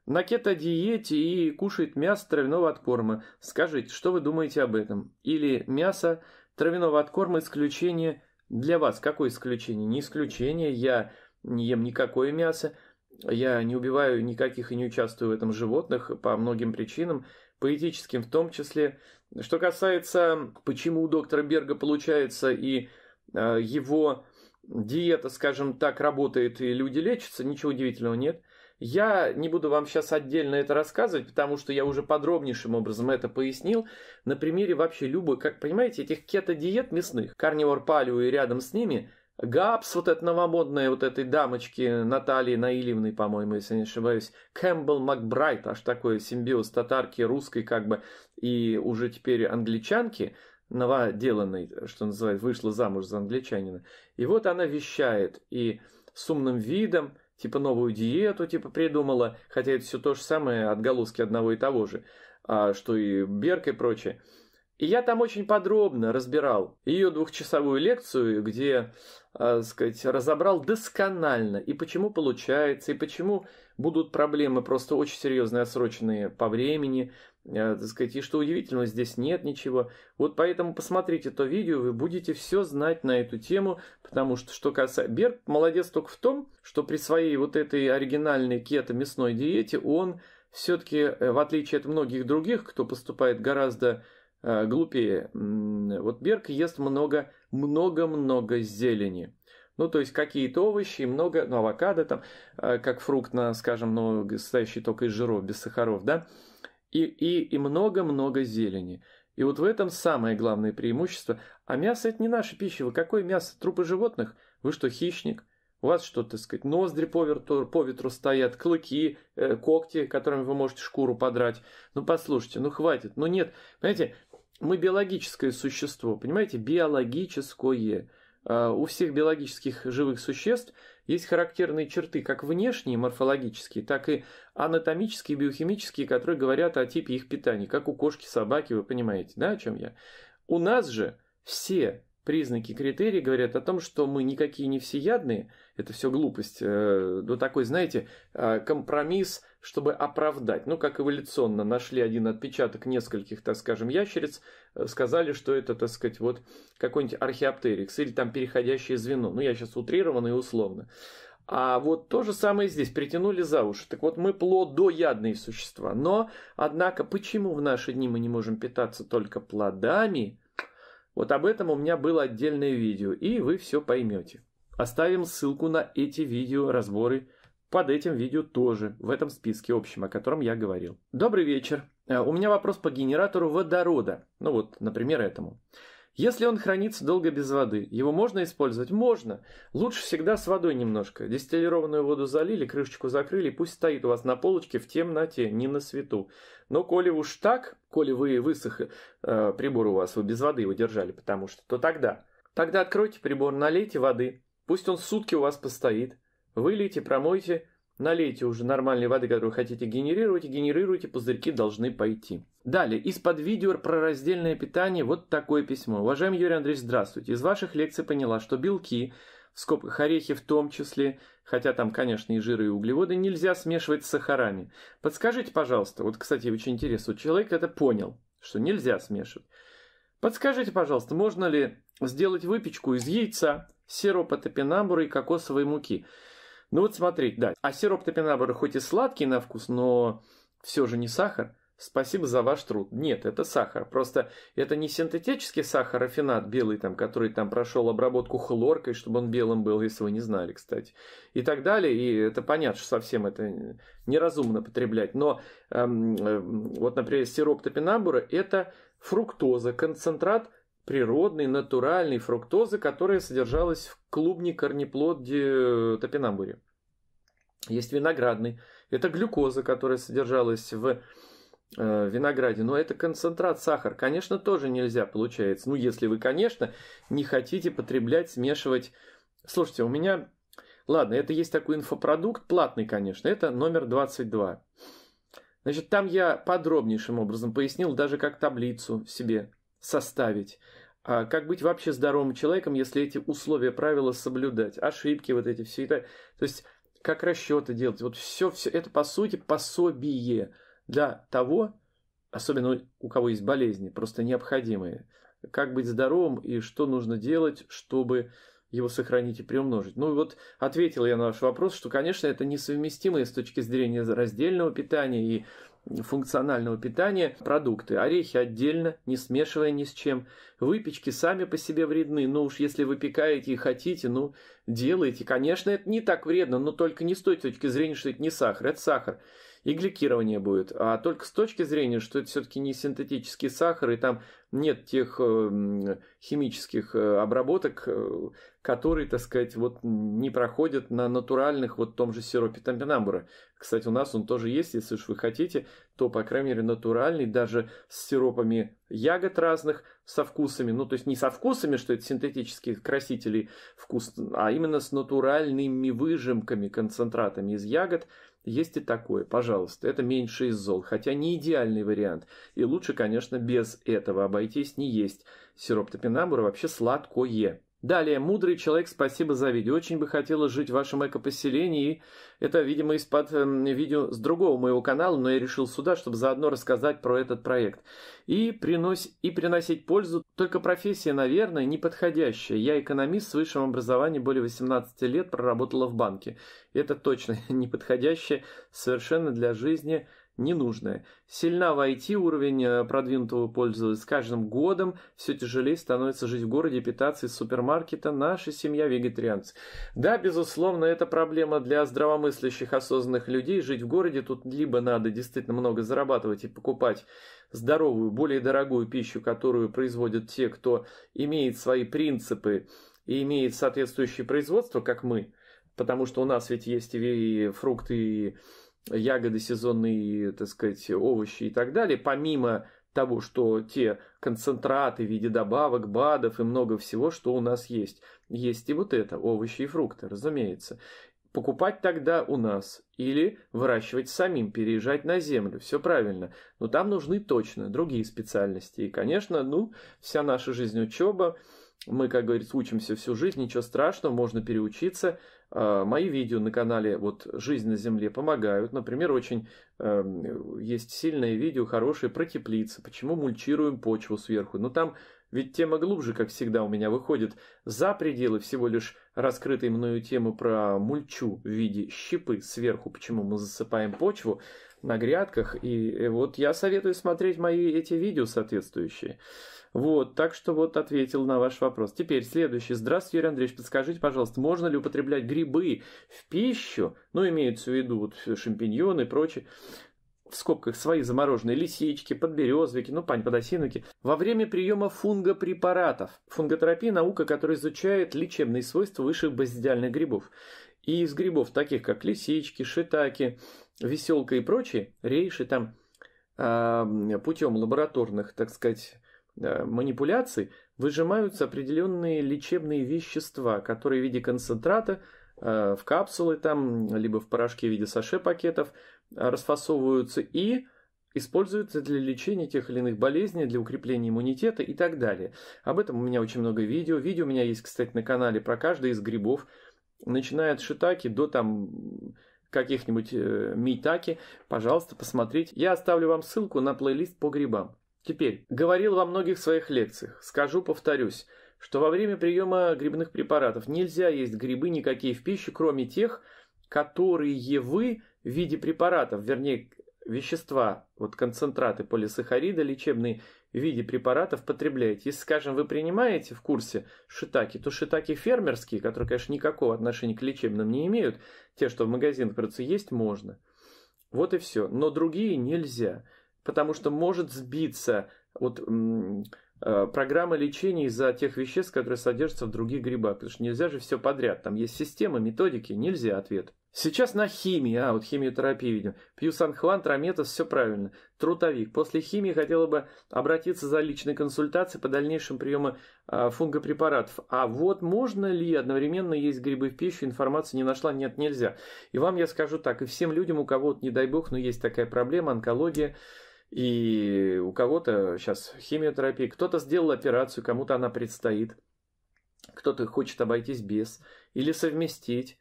на кето-диете и кушает мясо травяного откорма. Скажите, что вы думаете об этом? Или мясо травяного откорма исключение для вас? Какое исключение? Не исключение, я не ем никакое мясо, я не убиваю никаких и не участвую в этом животных по многим причинам, поэтическим в том числе. Что касается, почему у доктора Берга получается и э, его диета, скажем так, работает и люди лечатся, ничего удивительного нет – я не буду вам сейчас отдельно это рассказывать, потому что я уже подробнейшим образом это пояснил на примере вообще любой, как понимаете, этих кето-диет мясных, карнивор палео и рядом с ними – Габс, вот эта новомодная вот этой дамочки Натальи Наилевны, по-моему, если не ошибаюсь, Кэмпбелл Макбрайт, аж такой симбиоз татарки, русской как бы, и уже теперь англичанки, новоделанной, что называется, вышла замуж за англичанина. И вот она вещает и с умным видом, типа новую диету, типа придумала, хотя это все то же самое, отголоски одного и того же, а, что и Берг и прочее. И я там очень подробно разбирал ее двухчасовую лекцию, где, э, сказать, разобрал досконально и почему получается, и почему будут проблемы просто очень серьезные, отсроченные по времени, Э, так сказать, и что удивительного, здесь нет ничего. Вот поэтому посмотрите то видео, вы будете все знать на эту тему, потому что, что касается... Берг молодец только в том, что при своей вот этой оригинальной кето-мясной диете он все-таки, э, в отличие от многих других, кто поступает гораздо э, глупее, вот Берг ест много, много-много зелени. Ну, то есть какие-то овощи, много, ну, авокадо там, как фрукт, на, скажем, ну, состоящий только из жиров, без сахаров, да, и, и, и много-много зелени. И вот в этом самое главное преимущество. А мясо это не наша пища. Вы какое мясо? Трупы животных? Вы что, хищник? У вас что, так сказать, ноздри по ветру, по ветру стоят, клыки, э, когти, которыми вы можете шкуру подрать. Ну, послушайте, ну хватит. Ну нет, понимаете, мы биологическое существо, понимаете, биологическое. Э, у всех биологических живых существ – есть характерные черты, как внешние, морфологические, так и анатомические, биохимические, которые говорят о типе их питания, как у кошки, собаки, вы понимаете, да, о чем я? У нас же все признаки, критерии говорят о том, что мы никакие не всеядные, это все глупость, э, до ну, такой, знаете, э, компромисс чтобы оправдать. Ну, как эволюционно нашли один отпечаток нескольких, так скажем, ящериц, э, сказали, что это, так сказать, вот какой-нибудь археоптерикс или там переходящее звено. Ну, я сейчас утрированно и условно. А вот то же самое здесь, притянули за уши. Так вот, мы плодоядные существа. Но, однако, почему в наши дни мы не можем питаться только плодами? Вот об этом у меня было отдельное видео, и вы все поймете. Оставим ссылку на эти видео разборы под этим видео тоже, в этом списке общем, о котором я говорил. Добрый вечер. Э, у меня вопрос по генератору водорода. Ну вот, например, этому. Если он хранится долго без воды, его можно использовать? Можно. Лучше всегда с водой немножко. Дистиллированную воду залили, крышечку закрыли, пусть стоит у вас на полочке в темноте, не на свету. Но коли уж так, коли вы высох, э, прибор у вас, вы без воды его держали, потому что, то тогда. Тогда откройте прибор, налейте воды, пусть он сутки у вас постоит. Вылейте, промойте, налейте уже нормальной воды, которую хотите генерировать, генерируйте, пузырьки должны пойти. Далее, из-под видео про раздельное питание вот такое письмо. Уважаемый Юрий Андреевич, здравствуйте. Из ваших лекций поняла, что белки, в скобках орехи в том числе, хотя там, конечно, и жиры, и углеводы, нельзя смешивать с сахарами. Подскажите, пожалуйста, вот, кстати, очень интересно, человек это понял, что нельзя смешивать. Подскажите, пожалуйста, можно ли сделать выпечку из яйца, сиропа топинамбура и кокосовой муки? Ну вот смотри, да. А сироп топинамбура хоть и сладкий на вкус, но все же не сахар. Спасибо за ваш труд. Нет, это сахар. Просто это не синтетический сахар, а рафинат белый, там, который там прошел обработку хлоркой, чтобы он белым был, если вы не знали, кстати. И так далее. И это понятно, что совсем это неразумно потреблять. Но эм, э, вот, например, сироп топинамбура – это фруктоза, концентрат природной, натуральной фруктозы, которая содержалась в клубне корнеплоде э, топинамбуре есть виноградный. Это глюкоза, которая содержалась в э, винограде, но это концентрат сахар. Конечно, тоже нельзя, получается. Ну, если вы, конечно, не хотите потреблять, смешивать. Слушайте, у меня... Ладно, это есть такой инфопродукт, платный, конечно. Это номер 22. Значит, там я подробнейшим образом пояснил даже как таблицу себе составить. А как быть вообще здоровым человеком, если эти условия, правила соблюдать? Ошибки вот эти, все это. То есть как расчеты делать. Вот все, все это по сути пособие для того, особенно у кого есть болезни, просто необходимые, как быть здоровым и что нужно делать, чтобы его сохранить и приумножить. Ну и вот ответил я на ваш вопрос, что, конечно, это несовместимые с точки зрения раздельного питания и функционального питания продукты. Орехи отдельно, не смешивая ни с чем. Выпечки сами по себе вредны, но ну уж если выпекаете и хотите, ну, делайте. Конечно, это не так вредно, но только не с той точки зрения, что это не сахар, это сахар и гликирование будет. А только с точки зрения, что это все-таки не синтетический сахар, и там нет тех эм, химических э, обработок, э, которые, так сказать, вот не проходят на натуральных вот том же сиропе тампинамбура. Кстати, у нас он тоже есть, если уж вы хотите, то, по крайней мере, натуральный, даже с сиропами ягод разных, со вкусами, ну, то есть не со вкусами, что это синтетические красители вкус, а именно с натуральными выжимками, концентратами из ягод – есть и такое, пожалуйста, это меньше из зол, хотя не идеальный вариант. И лучше, конечно, без этого обойтись не есть. Сироп топинамбура вообще сладкое. Далее, мудрый человек, спасибо за видео. Очень бы хотела жить в вашем экопоселении. Это, видимо, из-под эм, видео с другого моего канала, но я решил сюда, чтобы заодно рассказать про этот проект. И, принос... и приносить пользу. Только профессия, наверное, неподходящая. Я экономист с высшим образованием, более 18 лет проработала в банке. Это точно неподходящее совершенно для жизни ненужное. Сильна в IT, уровень э, продвинутого пользователя с каждым годом все тяжелее становится жить в городе, питаться из супермаркета, наша семья вегетарианцы. Да, безусловно, это проблема для здравомыслящих осознанных людей, жить в городе тут либо надо действительно много зарабатывать и покупать здоровую, более дорогую пищу, которую производят те, кто имеет свои принципы и имеет соответствующее производство, как мы, потому что у нас ведь есть и фрукты, и ягоды, сезонные, так сказать, овощи и так далее, помимо того, что те концентраты в виде добавок, БАДов и много всего, что у нас есть. Есть и вот это, овощи и фрукты, разумеется. Покупать тогда у нас или выращивать самим, переезжать на землю, все правильно. Но там нужны точно другие специальности. И, конечно, ну, вся наша жизнь учеба, мы, как говорится, учимся всю жизнь, ничего страшного, можно переучиться, а, мои видео на канале вот «Жизнь на земле» помогают. Например, очень э, есть сильное видео, хорошее про теплицы, почему мульчируем почву сверху. Но там ведь тема глубже, как всегда, у меня выходит за пределы всего лишь раскрытой мною темы про мульчу в виде щепы сверху, почему мы засыпаем почву на грядках. И вот я советую смотреть мои эти видео соответствующие. Вот, так что вот ответил на ваш вопрос. Теперь следующий. Здравствуйте, Юрий Андреевич, подскажите, пожалуйста, можно ли употреблять грибы в пищу? Ну, имеются в виду вот шампиньоны и прочее в скобках свои замороженные лисички, подберезвики, ну, пань, подосиновики, во время приема фунгопрепаратов. Фунготерапия – наука, которая изучает лечебные свойства высших базидиальных грибов. И из грибов, таких как лисички, шитаки, веселка и прочие рейши там путем лабораторных, так сказать, э, манипуляций выжимаются определенные лечебные вещества, которые в виде концентрата э, в капсулы там, либо в порошке в виде саше пакетов э, расфасовываются и используются для лечения тех или иных болезней, для укрепления иммунитета и так далее. Об этом у меня очень много видео. Видео у меня есть, кстати, на канале про каждый из грибов, начиная от шитаки до там каких-нибудь э, Митаки, пожалуйста, посмотрите. Я оставлю вам ссылку на плейлист по грибам. Теперь, говорил во многих своих лекциях, скажу, повторюсь, что во время приема грибных препаратов нельзя есть грибы никакие в пищу, кроме тех, которые вы в виде препаратов, вернее, вещества, вот концентраты полисахарида лечебные, в виде препаратов потребляете. Если, скажем, вы принимаете в курсе шитаки, то шитаки фермерские, которые, конечно, никакого отношения к лечебным не имеют, те, что в магазинах продаются, есть можно. Вот и все. Но другие нельзя, потому что может сбиться вот, э, программа лечения из-за тех веществ, которые содержатся в других грибах. Потому что нельзя же все подряд. Там есть система, методики, нельзя ответ. Сейчас на химии, а, вот химиотерапию видим. Пью Санхлан, Трометос, все правильно. Трутовик. После химии хотела бы обратиться за личной консультацией по дальнейшему приему э, а, фунгопрепаратов. А вот можно ли одновременно есть грибы в пищу, информацию не нашла, нет, нельзя. И вам я скажу так, и всем людям, у кого, не дай бог, но есть такая проблема, онкология, и у кого-то сейчас химиотерапия, кто-то сделал операцию, кому-то она предстоит, кто-то хочет обойтись без, или совместить,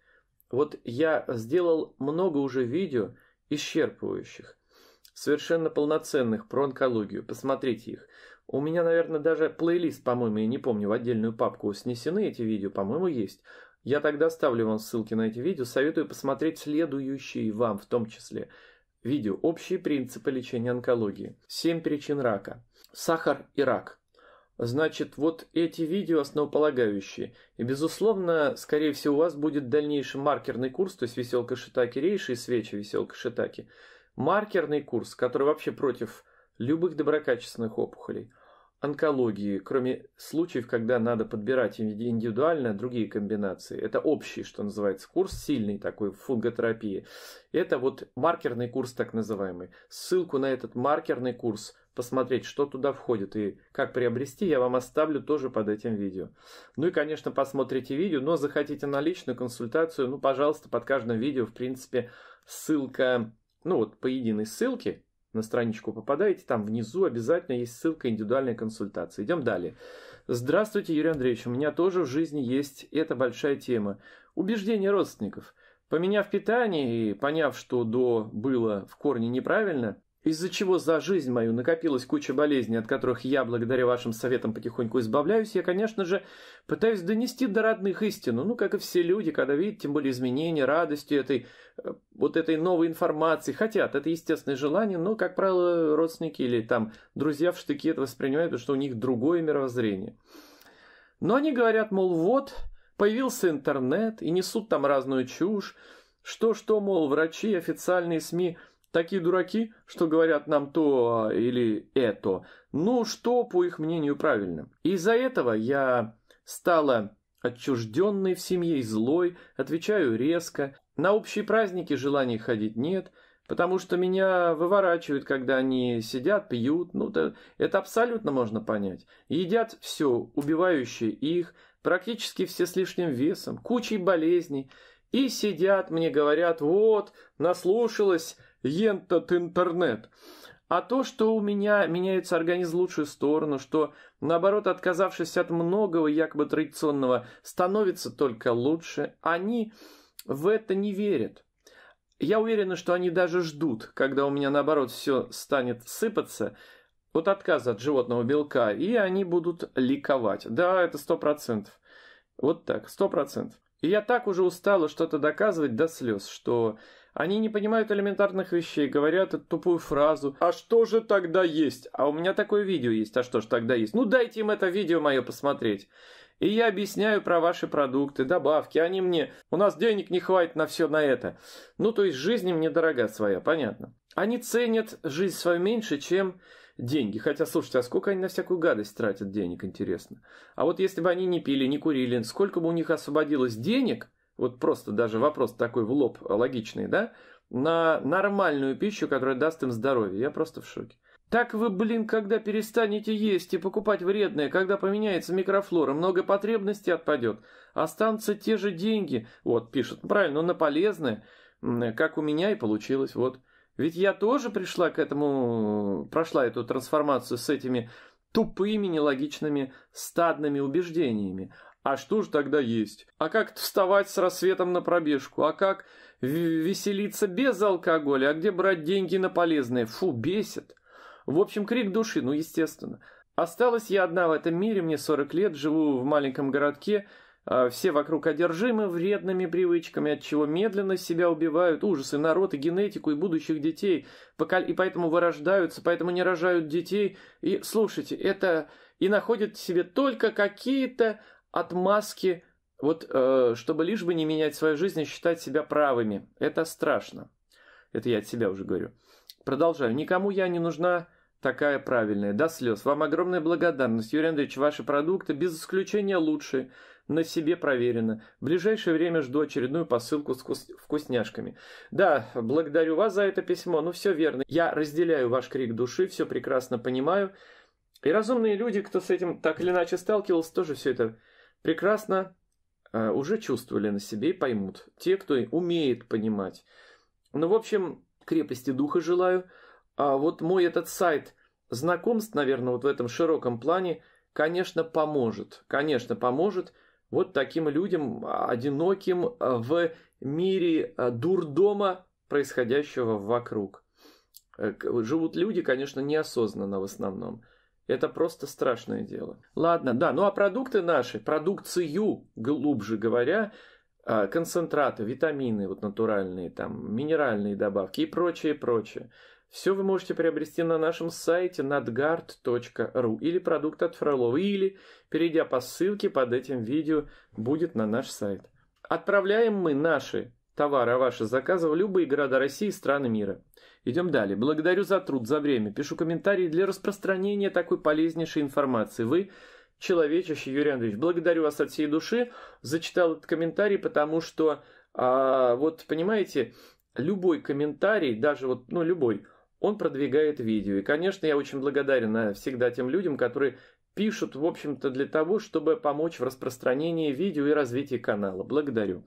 вот я сделал много уже видео, исчерпывающих, совершенно полноценных про онкологию. Посмотрите их. У меня, наверное, даже плейлист, по-моему, я не помню, в отдельную папку снесены эти видео, по-моему, есть. Я тогда ставлю вам ссылки на эти видео, советую посмотреть следующие вам в том числе. Видео «Общие принципы лечения онкологии». семь причин рака. Сахар и рак. Значит, вот эти видео основополагающие. И, безусловно, скорее всего, у вас будет дальнейший маркерный курс, то есть веселка шитаки рейши и свечи веселка шитаки. Маркерный курс, который вообще против любых доброкачественных опухолей, онкологии, кроме случаев, когда надо подбирать индивидуально другие комбинации. Это общий, что называется, курс, сильный такой в фунготерапии. Это вот маркерный курс так называемый. Ссылку на этот маркерный курс – посмотреть, что туда входит и как приобрести, я вам оставлю тоже под этим видео. Ну и, конечно, посмотрите видео, но захотите на личную консультацию, ну, пожалуйста, под каждым видео, в принципе, ссылка, ну вот по единой ссылке на страничку попадаете, там внизу обязательно есть ссылка индивидуальной консультации. Идем далее. Здравствуйте, Юрий Андреевич, у меня тоже в жизни есть эта большая тема. убеждение родственников. Поменяв питание и поняв, что до было в корне неправильно, из-за чего за жизнь мою накопилась куча болезней, от которых я, благодаря вашим советам, потихоньку избавляюсь, я, конечно же, пытаюсь донести до родных истину, ну, как и все люди, когда видят, тем более изменения, радости этой, э, вот этой новой информации, хотят, это естественное желание, но, как правило, родственники или там друзья в штыке это воспринимают, потому что у них другое мировоззрение. Но они говорят, мол, вот, появился интернет, и несут там разную чушь, что-что, мол, врачи, официальные СМИ – Такие дураки, что говорят нам то а, или это. Ну, что, по их мнению, правильно. Из-за этого я стала отчужденной в семье и злой, отвечаю резко. На общие праздники желаний ходить нет, потому что меня выворачивают, когда они сидят, пьют. Ну, да, это абсолютно можно понять. Едят все, убивающее их, практически все с лишним весом, кучей болезней. И сидят, мне говорят, вот, наслушалась ентот интернет. А то, что у меня меняется организм в лучшую сторону, что, наоборот, отказавшись от многого якобы традиционного, становится только лучше, они в это не верят. Я уверена, что они даже ждут, когда у меня, наоборот, все станет сыпаться, от отказа от животного белка, и они будут ликовать. Да, это сто процентов. Вот так, сто процентов. И я так уже устала что-то доказывать до слез, что они не понимают элементарных вещей, говорят эту тупую фразу «А что же тогда есть?» А у меня такое видео есть «А что же тогда есть?» Ну дайте им это видео мое посмотреть. И я объясняю про ваши продукты, добавки. Они мне, у нас денег не хватит на все на это. Ну, то есть жизнь им недорога своя, понятно. Они ценят жизнь свою меньше, чем деньги. Хотя, слушайте, а сколько они на всякую гадость тратят денег, интересно. А вот если бы они не пили, не курили, сколько бы у них освободилось денег – вот просто даже вопрос такой в лоб а, логичный, да, на нормальную пищу, которая даст им здоровье. Я просто в шоке. Так вы, блин, когда перестанете есть и покупать вредное, когда поменяется микрофлора, много потребностей отпадет, останутся те же деньги, вот, пишут правильно, но на полезное, как у меня и получилось, вот. Ведь я тоже пришла к этому, прошла эту трансформацию с этими тупыми, нелогичными, стадными убеждениями. А что же тогда есть? А как вставать с рассветом на пробежку? А как веселиться без алкоголя? А где брать деньги на полезные? Фу, бесит. В общем, крик души, ну, естественно. Осталась я одна в этом мире, мне 40 лет, живу в маленьком городке, а, все вокруг одержимы вредными привычками, от чего медленно себя убивают ужасы народ и генетику и будущих детей, и поэтому вырождаются, поэтому не рожают детей. И слушайте, это и находят в себе только какие-то отмазки, вот, э, чтобы лишь бы не менять свою жизнь и считать себя правыми. Это страшно. Это я от себя уже говорю. Продолжаю. Никому я не нужна такая правильная. До слез. Вам огромная благодарность. Юрий Андреевич, ваши продукты без исключения лучшие. На себе проверено. В ближайшее время жду очередную посылку с вкусняшками. Да, благодарю вас за это письмо. Ну, все верно. Я разделяю ваш крик души, все прекрасно понимаю. И разумные люди, кто с этим так или иначе сталкивался, тоже все это прекрасно а, уже чувствовали на себе и поймут. Те, кто умеет понимать. Ну, в общем, крепости духа желаю. А вот мой этот сайт знакомств, наверное, вот в этом широком плане, конечно, поможет. Конечно, поможет вот таким людям, а, одиноким а, в мире дурдома, происходящего вокруг. Э, живут люди, конечно, неосознанно в основном. Это просто страшное дело. Ладно, да, ну а продукты наши, продукцию, глубже говоря, а, концентраты, витамины вот натуральные, там, минеральные добавки и прочее, прочее. Все вы можете приобрести на нашем сайте nadgard.ru или продукт от Фролова, или, перейдя по ссылке под этим видео, будет на наш сайт. Отправляем мы наши товары, а ваши заказы в любые города России и страны мира. Идем далее. Благодарю за труд, за время. Пишу комментарии для распространения такой полезнейшей информации. Вы человечище, Юрий Андреевич. Благодарю вас от всей души. Зачитал этот комментарий, потому что, а, вот понимаете, любой комментарий, даже вот, ну, любой, он продвигает видео. И, конечно, я очень благодарен а, всегда тем людям, которые пишут, в общем-то, для того, чтобы помочь в распространении видео и развитии канала. Благодарю.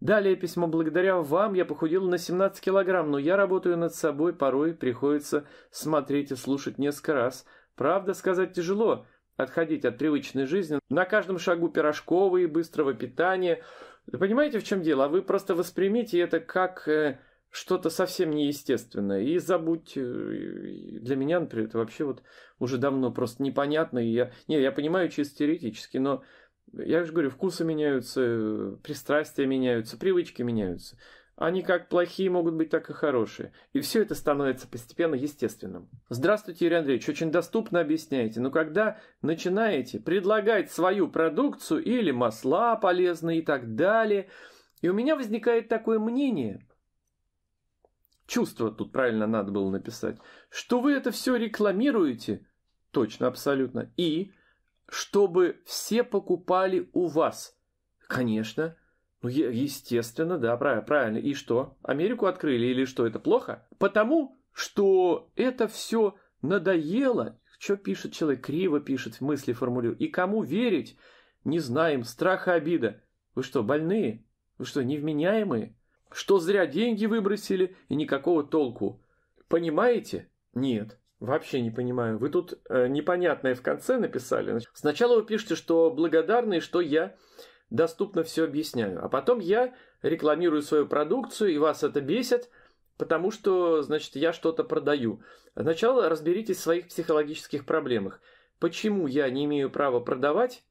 Далее письмо. Благодаря вам я похудел на 17 килограмм, но я работаю над собой, порой приходится смотреть и слушать несколько раз. Правда, сказать тяжело, отходить от привычной жизни. На каждом шагу пирожковые, быстрого питания. Вы понимаете, в чем дело? А вы просто воспримите это как э, что-то совсем неестественное. И забудьте. Э, для меня, например, это вообще вот уже давно просто непонятно. И я, не, я понимаю чисто теоретически, но я же говорю, вкусы меняются, пристрастия меняются, привычки меняются. Они как плохие могут быть, так и хорошие. И все это становится постепенно естественным. Здравствуйте, Юрий Андреевич, очень доступно объясняете. Но ну, когда начинаете предлагать свою продукцию или масла полезные и так далее, и у меня возникает такое мнение, чувство тут правильно надо было написать, что вы это все рекламируете, точно, абсолютно, и чтобы все покупали у вас. Конечно. Ну, естественно, да, правильно. правильно. И что? Америку открыли или что? Это плохо? Потому что это все надоело. Что пишет человек? Криво пишет, в мысли формулирую. И кому верить? Не знаем. Страха, обида. Вы что, больные? Вы что, невменяемые? Что зря деньги выбросили и никакого толку? Понимаете? Нет. Вообще не понимаю. Вы тут э, непонятное в конце написали. сначала вы пишете, что благодарны, что я доступно все объясняю. А потом я рекламирую свою продукцию, и вас это бесит, потому что, значит, я что-то продаю. Сначала разберитесь в своих психологических проблемах. Почему я не имею права продавать,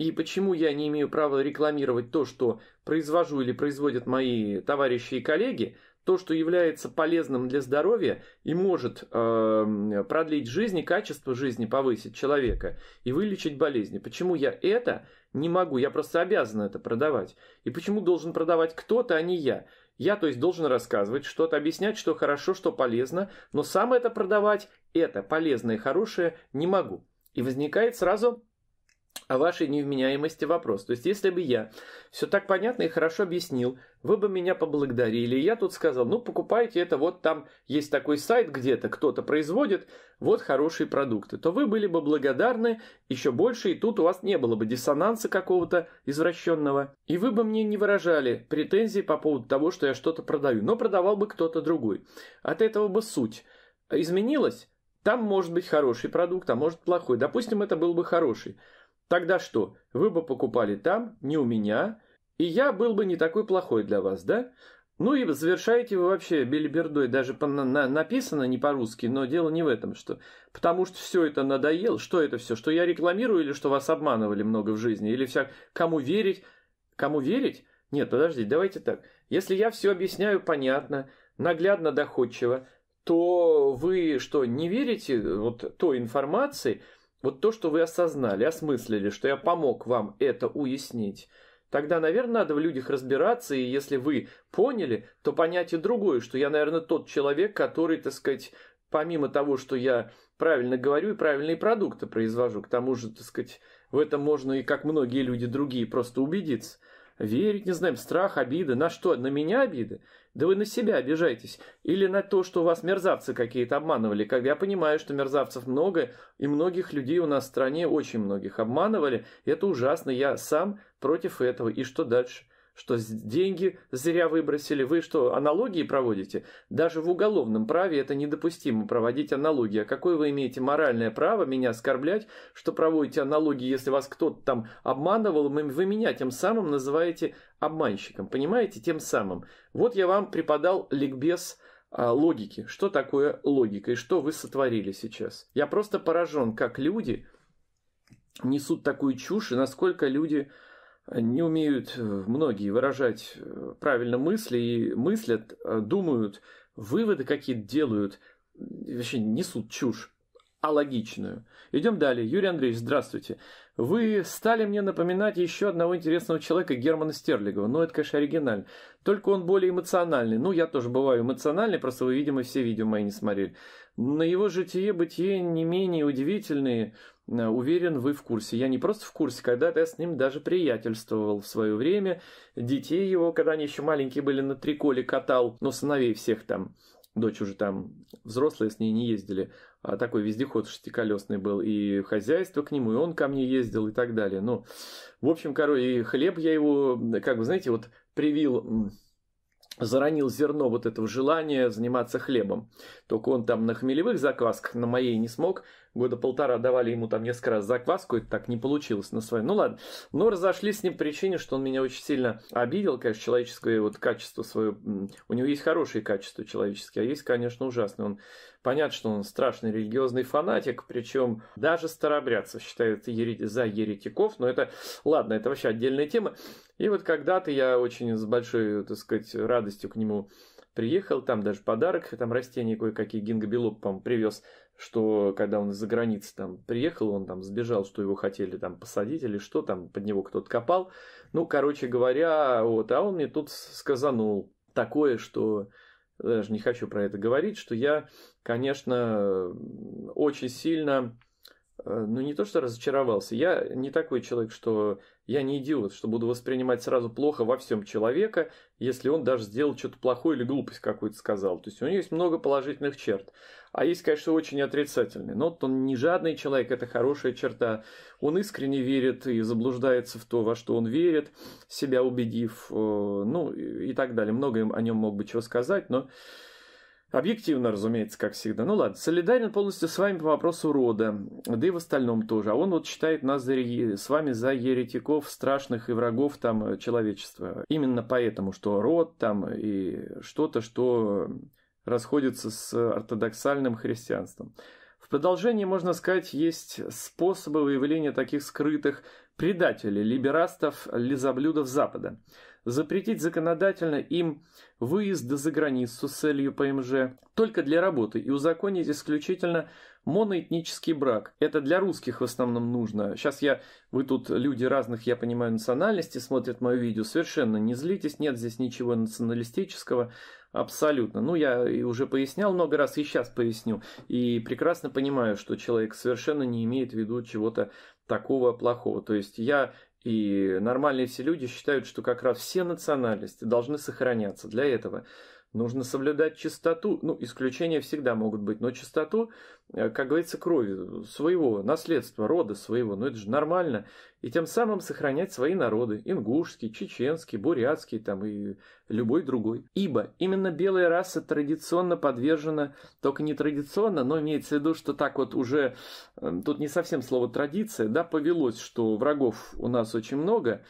и почему я не имею права рекламировать то, что произвожу или производят мои товарищи и коллеги, то, что является полезным для здоровья и может э, продлить жизнь и качество жизни повысить человека и вылечить болезни. Почему я это не могу? Я просто обязан это продавать. И почему должен продавать кто-то, а не я? Я, то есть, должен рассказывать что-то, объяснять, что хорошо, что полезно, но сам это продавать, это полезное и хорошее, не могу. И возникает сразу о вашей невменяемости вопрос. То есть, если бы я все так понятно и хорошо объяснил, вы бы меня поблагодарили, я тут сказал, ну, покупайте это, вот там есть такой сайт где-то, кто-то производит, вот хорошие продукты, то вы были бы благодарны еще больше, и тут у вас не было бы диссонанса какого-то извращенного, и вы бы мне не выражали претензий по поводу того, что я что-то продаю, но продавал бы кто-то другой. От этого бы суть изменилась, там может быть хороший продукт, а может плохой. Допустим, это был бы хороший. Тогда что, вы бы покупали там, не у меня, и я был бы не такой плохой для вас, да? Ну и завершаете вы вообще белибердой, даже по на на написано не по-русски, но дело не в этом, что потому что все это надоело, что это все, что я рекламирую или что вас обманывали много в жизни, или вся кому верить, кому верить? Нет, подождите, давайте так. Если я все объясняю понятно, наглядно, доходчиво, то вы что, не верите вот той информации, вот то, что вы осознали, осмыслили, что я помог вам это уяснить, тогда, наверное, надо в людях разбираться, и если вы поняли, то понять и другое, что я, наверное, тот человек, который, так сказать, помимо того, что я правильно говорю и правильные продукты произвожу, к тому же, так сказать, в этом можно и, как многие люди другие, просто убедиться. Верить, не знаем, страх, обида. На что? На меня обида? Да вы на себя обижаетесь. Или на то, что вас мерзавцы какие-то обманывали. Как я понимаю, что мерзавцев много, и многих людей у нас в стране, очень многих обманывали. Это ужасно. Я сам против этого. И что дальше? что деньги зря выбросили, вы что, аналогии проводите? Даже в уголовном праве это недопустимо проводить аналогии. А какое вы имеете моральное право меня оскорблять, что проводите аналогии, если вас кто-то там обманывал, вы меня тем самым называете обманщиком, понимаете, тем самым. Вот я вам преподал ликбез а, логики. Что такое логика и что вы сотворили сейчас? Я просто поражен, как люди несут такую чушь и насколько люди не умеют э, многие выражать э, правильно мысли и мыслят, э, думают, выводы какие-то делают, вообще несут чушь а логичную. Идем далее. Юрий Андреевич, здравствуйте. Вы стали мне напоминать еще одного интересного человека, Германа Стерлигова. Ну, это, конечно, оригинально. Только он более эмоциональный. Ну, я тоже бываю эмоциональный, просто вы, видимо, все видео мои не смотрели. На его житие-бытие не менее удивительные, э, уверен, вы в курсе. Я не просто в курсе, когда-то я с ним даже приятельствовал в свое время. Детей его, когда они еще маленькие были, на триколе катал, но сыновей всех там дочь уже там взрослая, с ней не ездили, а такой вездеход шестиколесный был, и хозяйство к нему, и он ко мне ездил и так далее. Ну, в общем, короче, и хлеб я его, как бы, знаете, вот привил заронил зерно вот этого желания заниматься хлебом. Только он там на хмелевых заквасках, на моей не смог, года полтора давали ему там несколько раз закваску, это так не получилось на своем. Ну ладно. Но разошлись с ним по причине, что он меня очень сильно обидел, конечно, человеческое вот качество свое. У него есть хорошие качества человеческие, а есть, конечно, ужасные. Он понятно, что он страшный религиозный фанатик, причем даже старобрядцев считают ерети, за еретиков, но это, ладно, это вообще отдельная тема. И вот когда-то я очень с большой, так сказать, радостью к нему приехал, там даже подарок, там растения кое-какие, гингобилоп, по-моему, привез что когда он из-за границы там приехал, он там сбежал, что его хотели там посадить или что там, под него кто-то копал. Ну, короче говоря, вот, а он мне тут сказанул такое, что даже не хочу про это говорить, что я, конечно, очень сильно э, ну, не то, что разочаровался. Я не такой человек, что я не идиот, что буду воспринимать сразу плохо во всем человека, если он даже сделал что-то плохое или глупость какую-то сказал. То есть у него есть много положительных черт. А есть, конечно, очень отрицательные. Но вот он не жадный человек, это хорошая черта. Он искренне верит и заблуждается в то, во что он верит, себя убедив, э, ну и так далее. Много о нем мог бы чего сказать, но Объективно, разумеется, как всегда. Ну ладно, солидарен полностью с вами по вопросу рода, да и в остальном тоже. А он вот считает нас за, с вами за еретиков, страшных и врагов там э, человечества. Именно поэтому, что род там и что-то, что расходится с ортодоксальным христианством. В продолжении, можно сказать, есть способы выявления таких скрытых предатели либерастов, лизоблюдов Запада, запретить законодательно им выезды за границу с целью ПМЖ только для работы и узаконить исключительно моноэтнический брак. Это для русских в основном нужно. Сейчас я, вы тут люди разных, я понимаю, национальности смотрят мое видео, совершенно не злитесь, нет здесь ничего националистического, абсолютно. Ну, я и уже пояснял много раз, и сейчас поясню. И прекрасно понимаю, что человек совершенно не имеет в виду чего-то такого плохого. То есть я и нормальные все люди считают, что как раз все национальности должны сохраняться. Для этого нужно соблюдать чистоту, ну, исключения всегда могут быть, но чистоту, э, как говорится, крови э, своего, наследства, рода своего, ну это же нормально, и тем самым сохранять свои народы, ингушский, чеченский, бурятский там и любой другой. Ибо именно белая раса традиционно подвержена, только не традиционно, но имеется в виду, что так вот уже, э, тут не совсем слово традиция, да, повелось, что врагов у нас очень много,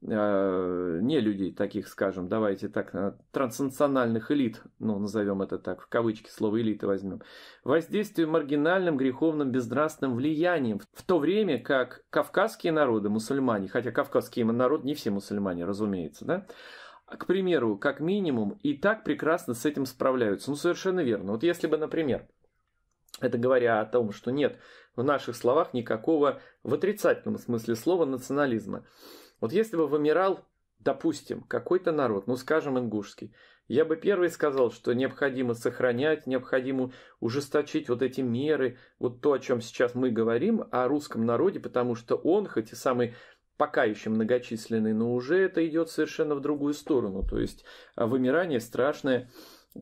Э, не людей таких, скажем, давайте так, э, транснациональных элит, ну, назовем это так, в кавычки слово элиты возьмем, воздействие маргинальным, греховным, безнравственным влиянием, в то время как кавказские народы, мусульмане, хотя кавказские народ не все мусульмане, разумеется, да, к примеру, как минимум, и так прекрасно с этим справляются. Ну, совершенно верно. Вот если бы, например, это говоря о том, что нет в наших словах никакого в отрицательном смысле слова национализма. Вот если бы вымирал, допустим, какой-то народ, ну скажем ингушский, я бы первый сказал, что необходимо сохранять, необходимо ужесточить вот эти меры, вот то, о чем сейчас мы говорим, о русском народе, потому что он, хоть и самый пока еще многочисленный, но уже это идет совершенно в другую сторону. То есть а вымирание страшное,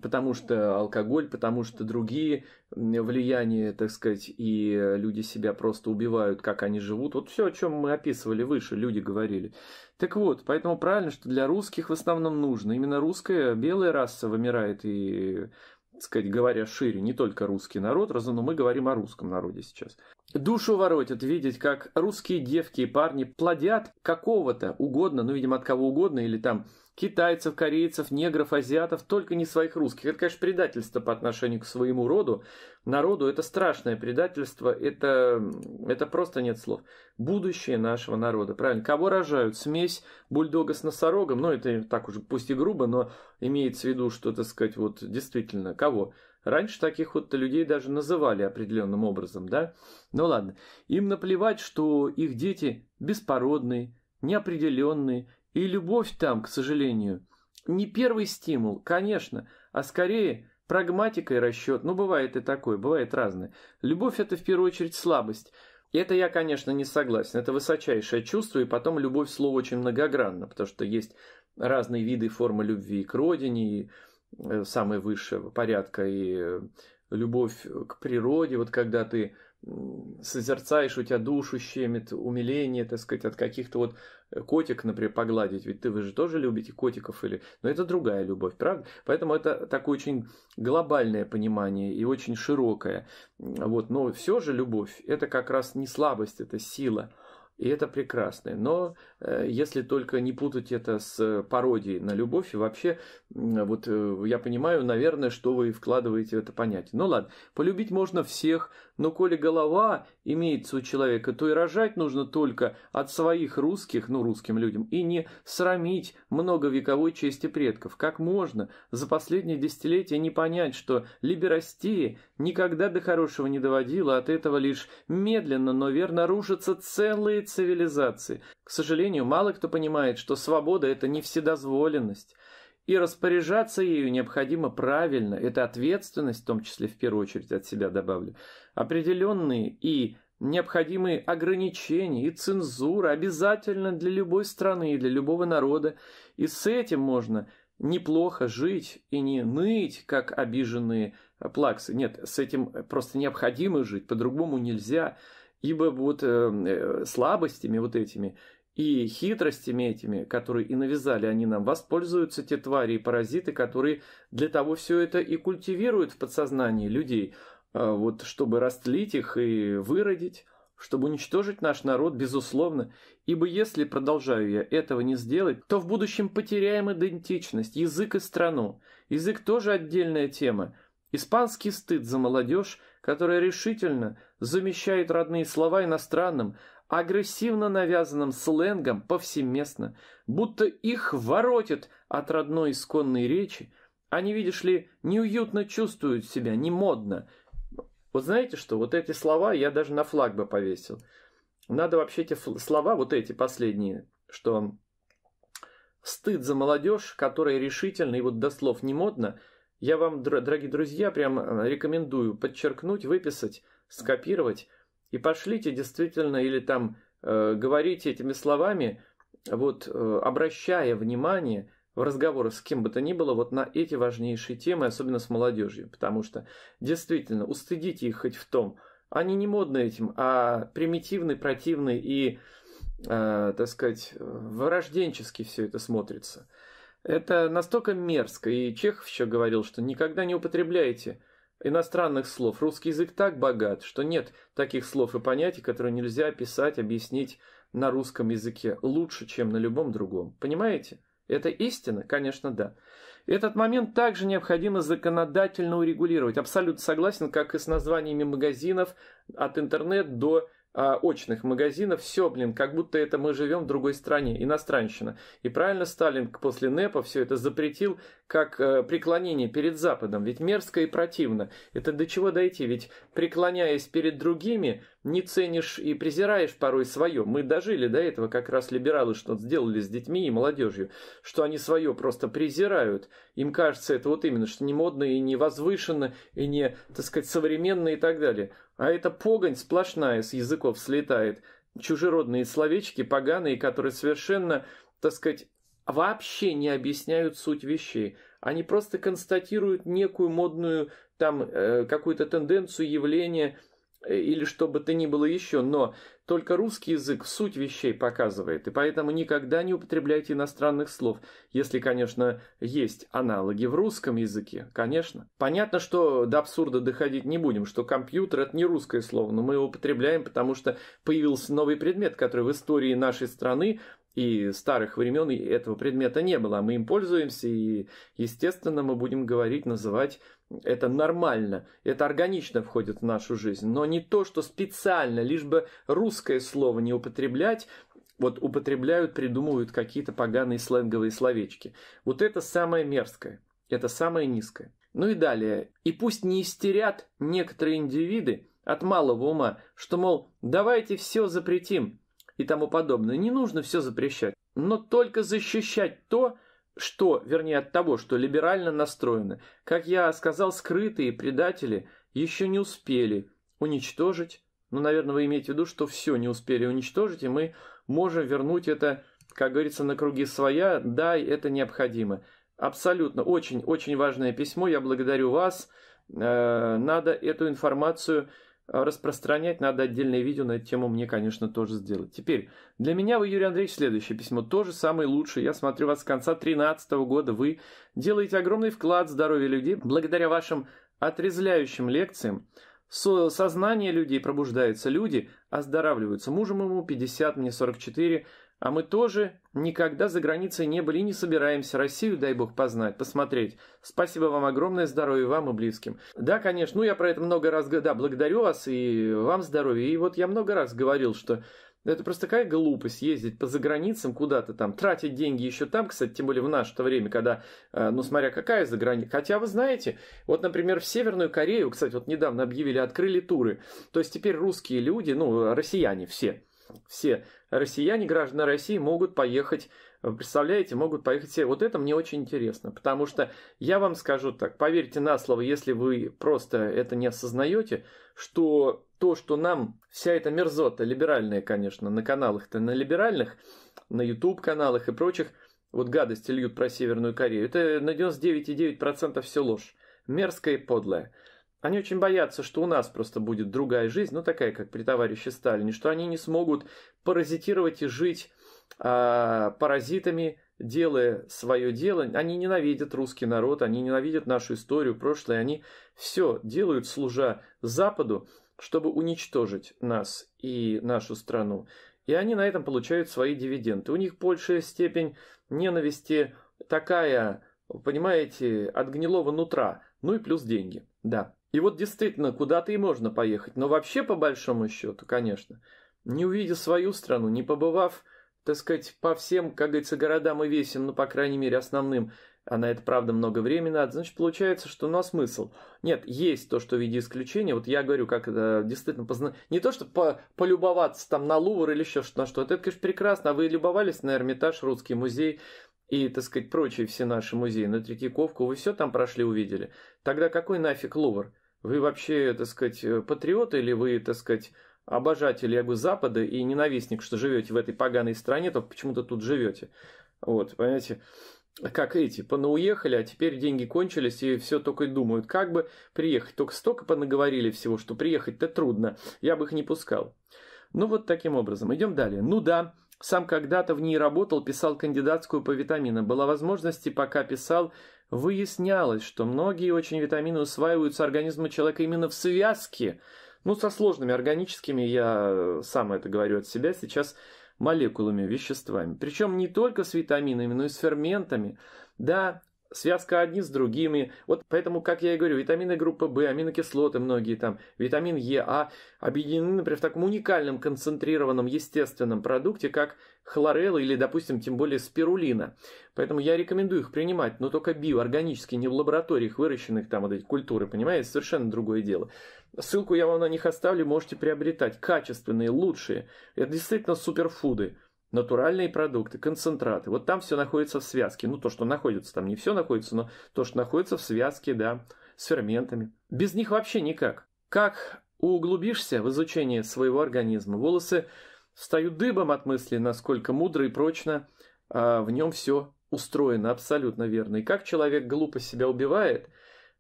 потому что алкоголь, потому что другие влияния, так сказать, и люди себя просто убивают, как они живут. Вот все, о чем мы описывали выше, люди говорили. Так вот, поэтому правильно, что для русских в основном нужно. Именно русская белая раса вымирает и так сказать, говоря шире, не только русский народ, раз, но мы говорим о русском народе сейчас. Душу воротит видеть, как русские девки и парни плодят какого-то угодно, ну, видимо, от кого угодно, или там китайцев, корейцев, негров, азиатов, только не своих русских. Это, конечно, предательство по отношению к своему роду. Народу это страшное предательство, это, это просто нет слов. Будущее нашего народа, правильно? Кого рожают? Смесь бульдога с носорогом, ну это так уже пусть и грубо, но имеется в виду, что, так сказать, вот действительно, кого? Раньше таких вот людей даже называли определенным образом, да? Ну ладно, им наплевать, что их дети беспородные, неопределенные, и любовь там, к сожалению, не первый стимул, конечно, а скорее прагматика и расчет. Ну, бывает и такое, бывает разное. Любовь – это в первую очередь слабость. И это я, конечно, не согласен. Это высочайшее чувство, и потом любовь – слово очень многогранно, потому что есть разные виды и формы любви к родине, и э, самые высшего порядка, и э, любовь к природе, вот когда ты созерцаешь, у тебя душу щемит, умиление, так сказать, от каких-то вот котик, например, погладить, ведь ты вы же тоже любите котиков или... Но это другая любовь, правда? Поэтому это такое очень глобальное понимание и очень широкое. Вот. Но все же любовь – это как раз не слабость, это сила. И это прекрасное. Но Э, если только не путать это с пародией на любовь. И вообще, вот э, я понимаю, наверное, что вы вкладываете в это понятие. Ну ладно, полюбить можно всех, но коли голова имеется у человека, то и рожать нужно только от своих русских, ну русским людям, и не срамить многовековой чести предков. Как можно за последние десятилетия не понять, что либерастия никогда до хорошего не доводила, от этого лишь медленно, но верно рушатся целые цивилизации. К сожалению, сожалению, мало кто понимает, что свобода – это не вседозволенность, и распоряжаться ею необходимо правильно. Это ответственность, в том числе в первую очередь от себя добавлю. Определенные и необходимые ограничения и цензура обязательно для любой страны и для любого народа. И с этим можно неплохо жить и не ныть, как обиженные плаксы. Нет, с этим просто необходимо жить, по-другому нельзя. Ибо вот э, э слабостями вот этими и хитростями этими, которые и навязали они нам, воспользуются те твари и паразиты, которые для того все это и культивируют в подсознании людей, а, вот чтобы растлить их и выродить, чтобы уничтожить наш народ, безусловно, ибо если, продолжаю я, этого не сделать, то в будущем потеряем идентичность, язык и страну. Язык тоже отдельная тема – Испанский стыд за молодежь, которая решительно замещает родные слова иностранным, агрессивно навязанным сленгом повсеместно, будто их воротит от родной исконной речи, они, видишь ли, неуютно чувствуют себя, не модно. Вот знаете что, вот эти слова я даже на флаг бы повесил. Надо вообще эти слова, вот эти последние, что стыд за молодежь, которая решительно и вот до слов не модно – я вам, дорогие друзья, прям э, рекомендую подчеркнуть, выписать, скопировать и пошлите действительно или там э, говорите этими словами, вот э, обращая внимание в разговорах с кем бы то ни было вот на эти важнейшие темы, особенно с молодежью, потому что действительно устыдите их хоть в том, они не модны этим, а примитивны, противны и, э, так сказать, э, вырожденчески все это смотрится. Это настолько мерзко, и Чехов еще говорил, что никогда не употребляйте иностранных слов. Русский язык так богат, что нет таких слов и понятий, которые нельзя описать, объяснить на русском языке лучше, чем на любом другом. Понимаете? Это истина? Конечно, да. Этот момент также необходимо законодательно урегулировать. Абсолютно согласен, как и с названиями магазинов от интернет до а, очных магазинов, все, блин, как будто это мы живем в другой стране, иностранщина. И правильно Сталин после НЭПа все это запретил как э, преклонение перед Западом, ведь мерзко и противно. Это до чего дойти, ведь преклоняясь перед другими, не ценишь и презираешь порой свое. Мы дожили до этого, как раз либералы что сделали с детьми и молодежью, что они свое просто презирают. Им кажется это вот именно, что не модно и не возвышенно, и не, так сказать, современно и так далее. А эта погонь сплошная с языков слетает. Чужеродные словечки, поганые, которые совершенно, так сказать, вообще не объясняют суть вещей. Они просто констатируют некую модную там э, какую-то тенденцию, явление – Э, или что бы то ни было еще, но только русский язык суть вещей показывает, и поэтому никогда не употребляйте иностранных слов, если, конечно, есть аналоги в русском языке, конечно. Понятно, что до абсурда доходить не будем, что компьютер – это не русское слово, но мы его употребляем, потому что появился новый предмет, который в истории нашей страны и старых времен этого предмета не было. А мы им пользуемся, и, естественно, мы будем говорить, называть это нормально, это органично входит в нашу жизнь. Но не то, что специально, лишь бы русское слово не употреблять, вот употребляют, придумывают какие-то поганые сленговые словечки. Вот это самое мерзкое, это самое низкое. Ну и далее. И пусть не истерят некоторые индивиды от малого ума, что, мол, давайте все запретим, и тому подобное. Не нужно все запрещать, но только защищать то, что, вернее, от того, что либерально настроены. Как я сказал, скрытые предатели еще не успели уничтожить. Ну, наверное, вы имеете в виду, что все не успели уничтожить, и мы можем вернуть это, как говорится, на круги своя. Да, это необходимо. Абсолютно. Очень-очень важное письмо. Я благодарю вас. Э, надо эту информацию а распространять, надо отдельное видео на эту тему мне, конечно, тоже сделать. Теперь, для меня вы, Юрий Андреевич, следующее письмо, тоже самое лучшее. Я смотрю вас с конца 2013 года, вы делаете огромный вклад в здоровье людей. Благодаря вашим отрезляющим лекциям со сознание людей пробуждается, люди оздоравливаются. Мужем ему 50, мне 44, а мы тоже никогда за границей не были и не собираемся. Россию, дай бог, познать, посмотреть. Спасибо вам огромное, здоровья вам и близким. Да, конечно, ну я про это много раз говорю. Да, благодарю вас и вам здоровья. И вот я много раз говорил, что это просто такая глупость ездить по заграницам куда-то там, тратить деньги еще там, кстати, тем более в наше-то время, когда, э, ну, смотря какая заграница. Хотя вы знаете, вот, например, в Северную Корею, кстати, вот недавно объявили, открыли туры. То есть теперь русские люди, ну, россияне все, все россияне, граждане России могут поехать, э, представляете, могут поехать все. Вот это мне очень интересно, потому что я вам скажу так, поверьте на слово, если вы просто это не осознаете, что то, что нам вся эта мерзота, либеральная, конечно, на каналах-то, на либеральных, на YouTube-каналах и прочих, вот гадости льют про Северную Корею, это на 99,9% все ложь, мерзкая и подлая. Они очень боятся, что у нас просто будет другая жизнь, ну такая, как при товарище Сталине, что они не смогут паразитировать и жить э, паразитами, делая свое дело. Они ненавидят русский народ, они ненавидят нашу историю, прошлое, они все делают, служа Западу, чтобы уничтожить нас и нашу страну. И они на этом получают свои дивиденды. У них большая степень ненависти такая, понимаете, от гнилого нутра – ну и плюс деньги, да. И вот действительно, куда-то и можно поехать, но вообще, по большому счету, конечно, не увидев свою страну, не побывав, так сказать, по всем, как говорится, городам и весям, ну, по крайней мере, основным, а на это, правда, много времени надо, значит, получается, что, ну, а смысл? Нет, есть то, что в виде исключения, вот я говорю, как это действительно, позна... не то, что по... полюбоваться там на Лувр или еще что-то, что это, конечно, прекрасно, а вы любовались на Эрмитаж, Русский музей, и, так сказать, прочие все наши музеи, на Третьяковку, вы все там прошли, увидели. Тогда какой нафиг Лувр? Вы вообще, так сказать, э, патриот или вы, так сказать, обожатель я бы, Запада и ненавистник, что живете в этой поганой стране, то почему-то тут живете. Вот, понимаете? Как эти, понауехали, а теперь деньги кончились, и все только и думают, как бы приехать. Только столько понаговорили всего, что приехать-то трудно, я бы их не пускал. Ну вот таким образом, идем далее. Ну да, сам когда-то в ней работал, писал кандидатскую по витаминам. Была возможность, и пока писал, выяснялось, что многие очень витамины усваиваются организмом человека именно в связке. Ну, со сложными органическими, я сам это говорю от себя сейчас, молекулами, веществами. Причем не только с витаминами, но и с ферментами. Да, связка одни с другими. Вот поэтому, как я и говорю, витамины группы В, аминокислоты многие там, витамин Е, А объединены, например, в таком уникальном концентрированном естественном продукте, как хлорелла или, допустим, тем более спирулина. Поэтому я рекомендую их принимать, но только биоорганически, не в лабораториях выращенных там вот эти культуры, понимаете, совершенно другое дело. Ссылку я вам на них оставлю, можете приобретать. Качественные, лучшие. Это действительно суперфуды натуральные продукты, концентраты. Вот там все находится в связке. Ну, то, что находится там, не все находится, но то, что находится в связке, да, с ферментами. Без них вообще никак. Как углубишься в изучение своего организма, волосы встают дыбом от мысли, насколько мудро и прочно а в нем все устроено, абсолютно верно. И как человек глупо себя убивает,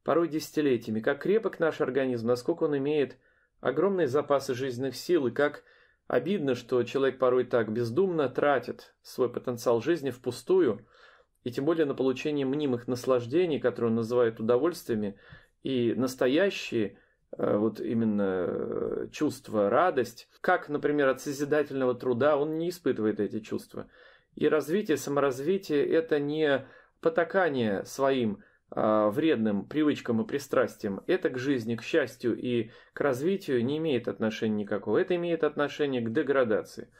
порой десятилетиями, как крепок наш организм, насколько он имеет огромные запасы жизненных сил, и как Обидно, что человек порой так бездумно тратит свой потенциал жизни впустую, и тем более на получение мнимых наслаждений, которые он называет удовольствиями, и настоящие э, вот именно э, чувства, радость, как, например, от созидательного труда, он не испытывает эти чувства. И развитие, саморазвитие – это не потакание своим а, вредным привычкам и пристрастиям, это к жизни, к счастью и к развитию не имеет отношения никакого. Это имеет отношение к деградации.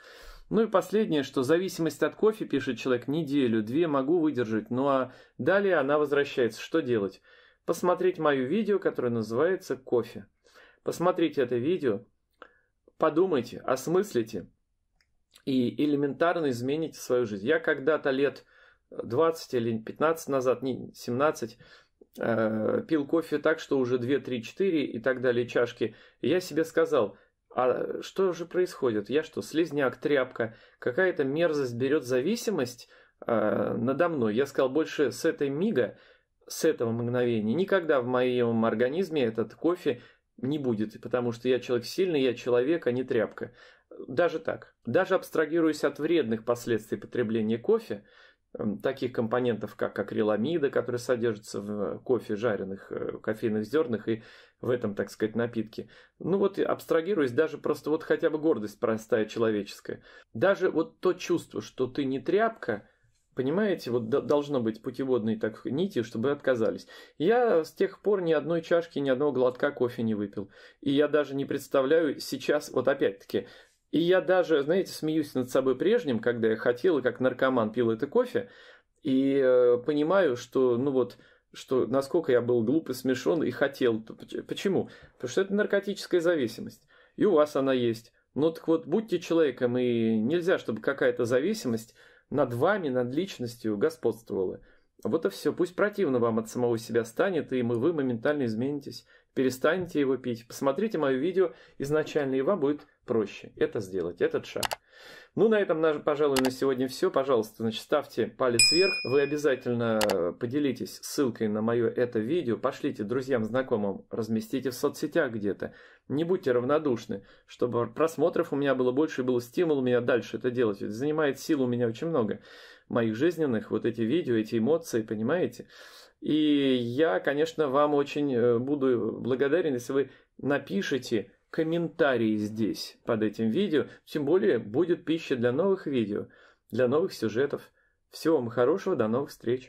Ну и последнее, что зависимость от кофе, пишет человек, неделю, две могу выдержать, ну а далее она возвращается. Что делать? Посмотреть мое видео, которое называется «Кофе». Посмотрите это видео, подумайте, осмыслите и элементарно измените свою жизнь. Я когда-то лет 20 или 15 назад, не 17, э, пил кофе так, что уже 2, 3, 4 и так далее чашки. И я себе сказал, а что же происходит? Я что, слизняк, тряпка? Какая-то мерзость берет зависимость э, надо мной. Я сказал, больше с этой мига, с этого мгновения, никогда в моем организме этот кофе не будет, потому что я человек сильный, я человек, а не тряпка. Даже так. Даже абстрагируясь от вредных последствий потребления кофе, Эм, таких компонентов, как акриламида, которые содержатся в э, кофе, жареных э, кофейных зернах и в этом, так сказать, напитке. Ну вот абстрагируясь, даже просто вот хотя бы гордость простая человеческая. Даже вот то чувство, что ты не тряпка, Понимаете, вот должно быть путеводные так нити, чтобы отказались. Я с тех пор ни одной чашки, ни одного глотка кофе не выпил. И я даже не представляю сейчас, вот опять-таки, и я даже, знаете, смеюсь над собой прежним, когда я хотел, как наркоман пил это кофе, и э, понимаю, что, ну вот, что насколько я был глуп и смешон и хотел. Почему? Потому что это наркотическая зависимость. И у вас она есть. Ну так вот, будьте человеком, и нельзя, чтобы какая-то зависимость над вами, над личностью господствовала. Вот и все. Пусть противно вам от самого себя станет, и вы моментально изменитесь. Перестанете его пить. Посмотрите мое видео изначально, и вам будет проще это сделать, этот шаг. Ну, на этом, пожалуй, на сегодня все. Пожалуйста, значит, ставьте палец вверх. Вы обязательно э, поделитесь ссылкой на мое это видео. Пошлите друзьям, знакомым, разместите в соцсетях где-то. Не будьте равнодушны, чтобы просмотров у меня было больше и был стимул меня дальше это делать. Ведь занимает сил у меня очень много моих жизненных, вот эти видео, эти эмоции, понимаете? И я, конечно, вам очень э, буду благодарен, если вы напишите, комментарии здесь, под этим видео. Тем более будет пища для новых видео, для новых сюжетов. Всего вам хорошего, до новых встреч!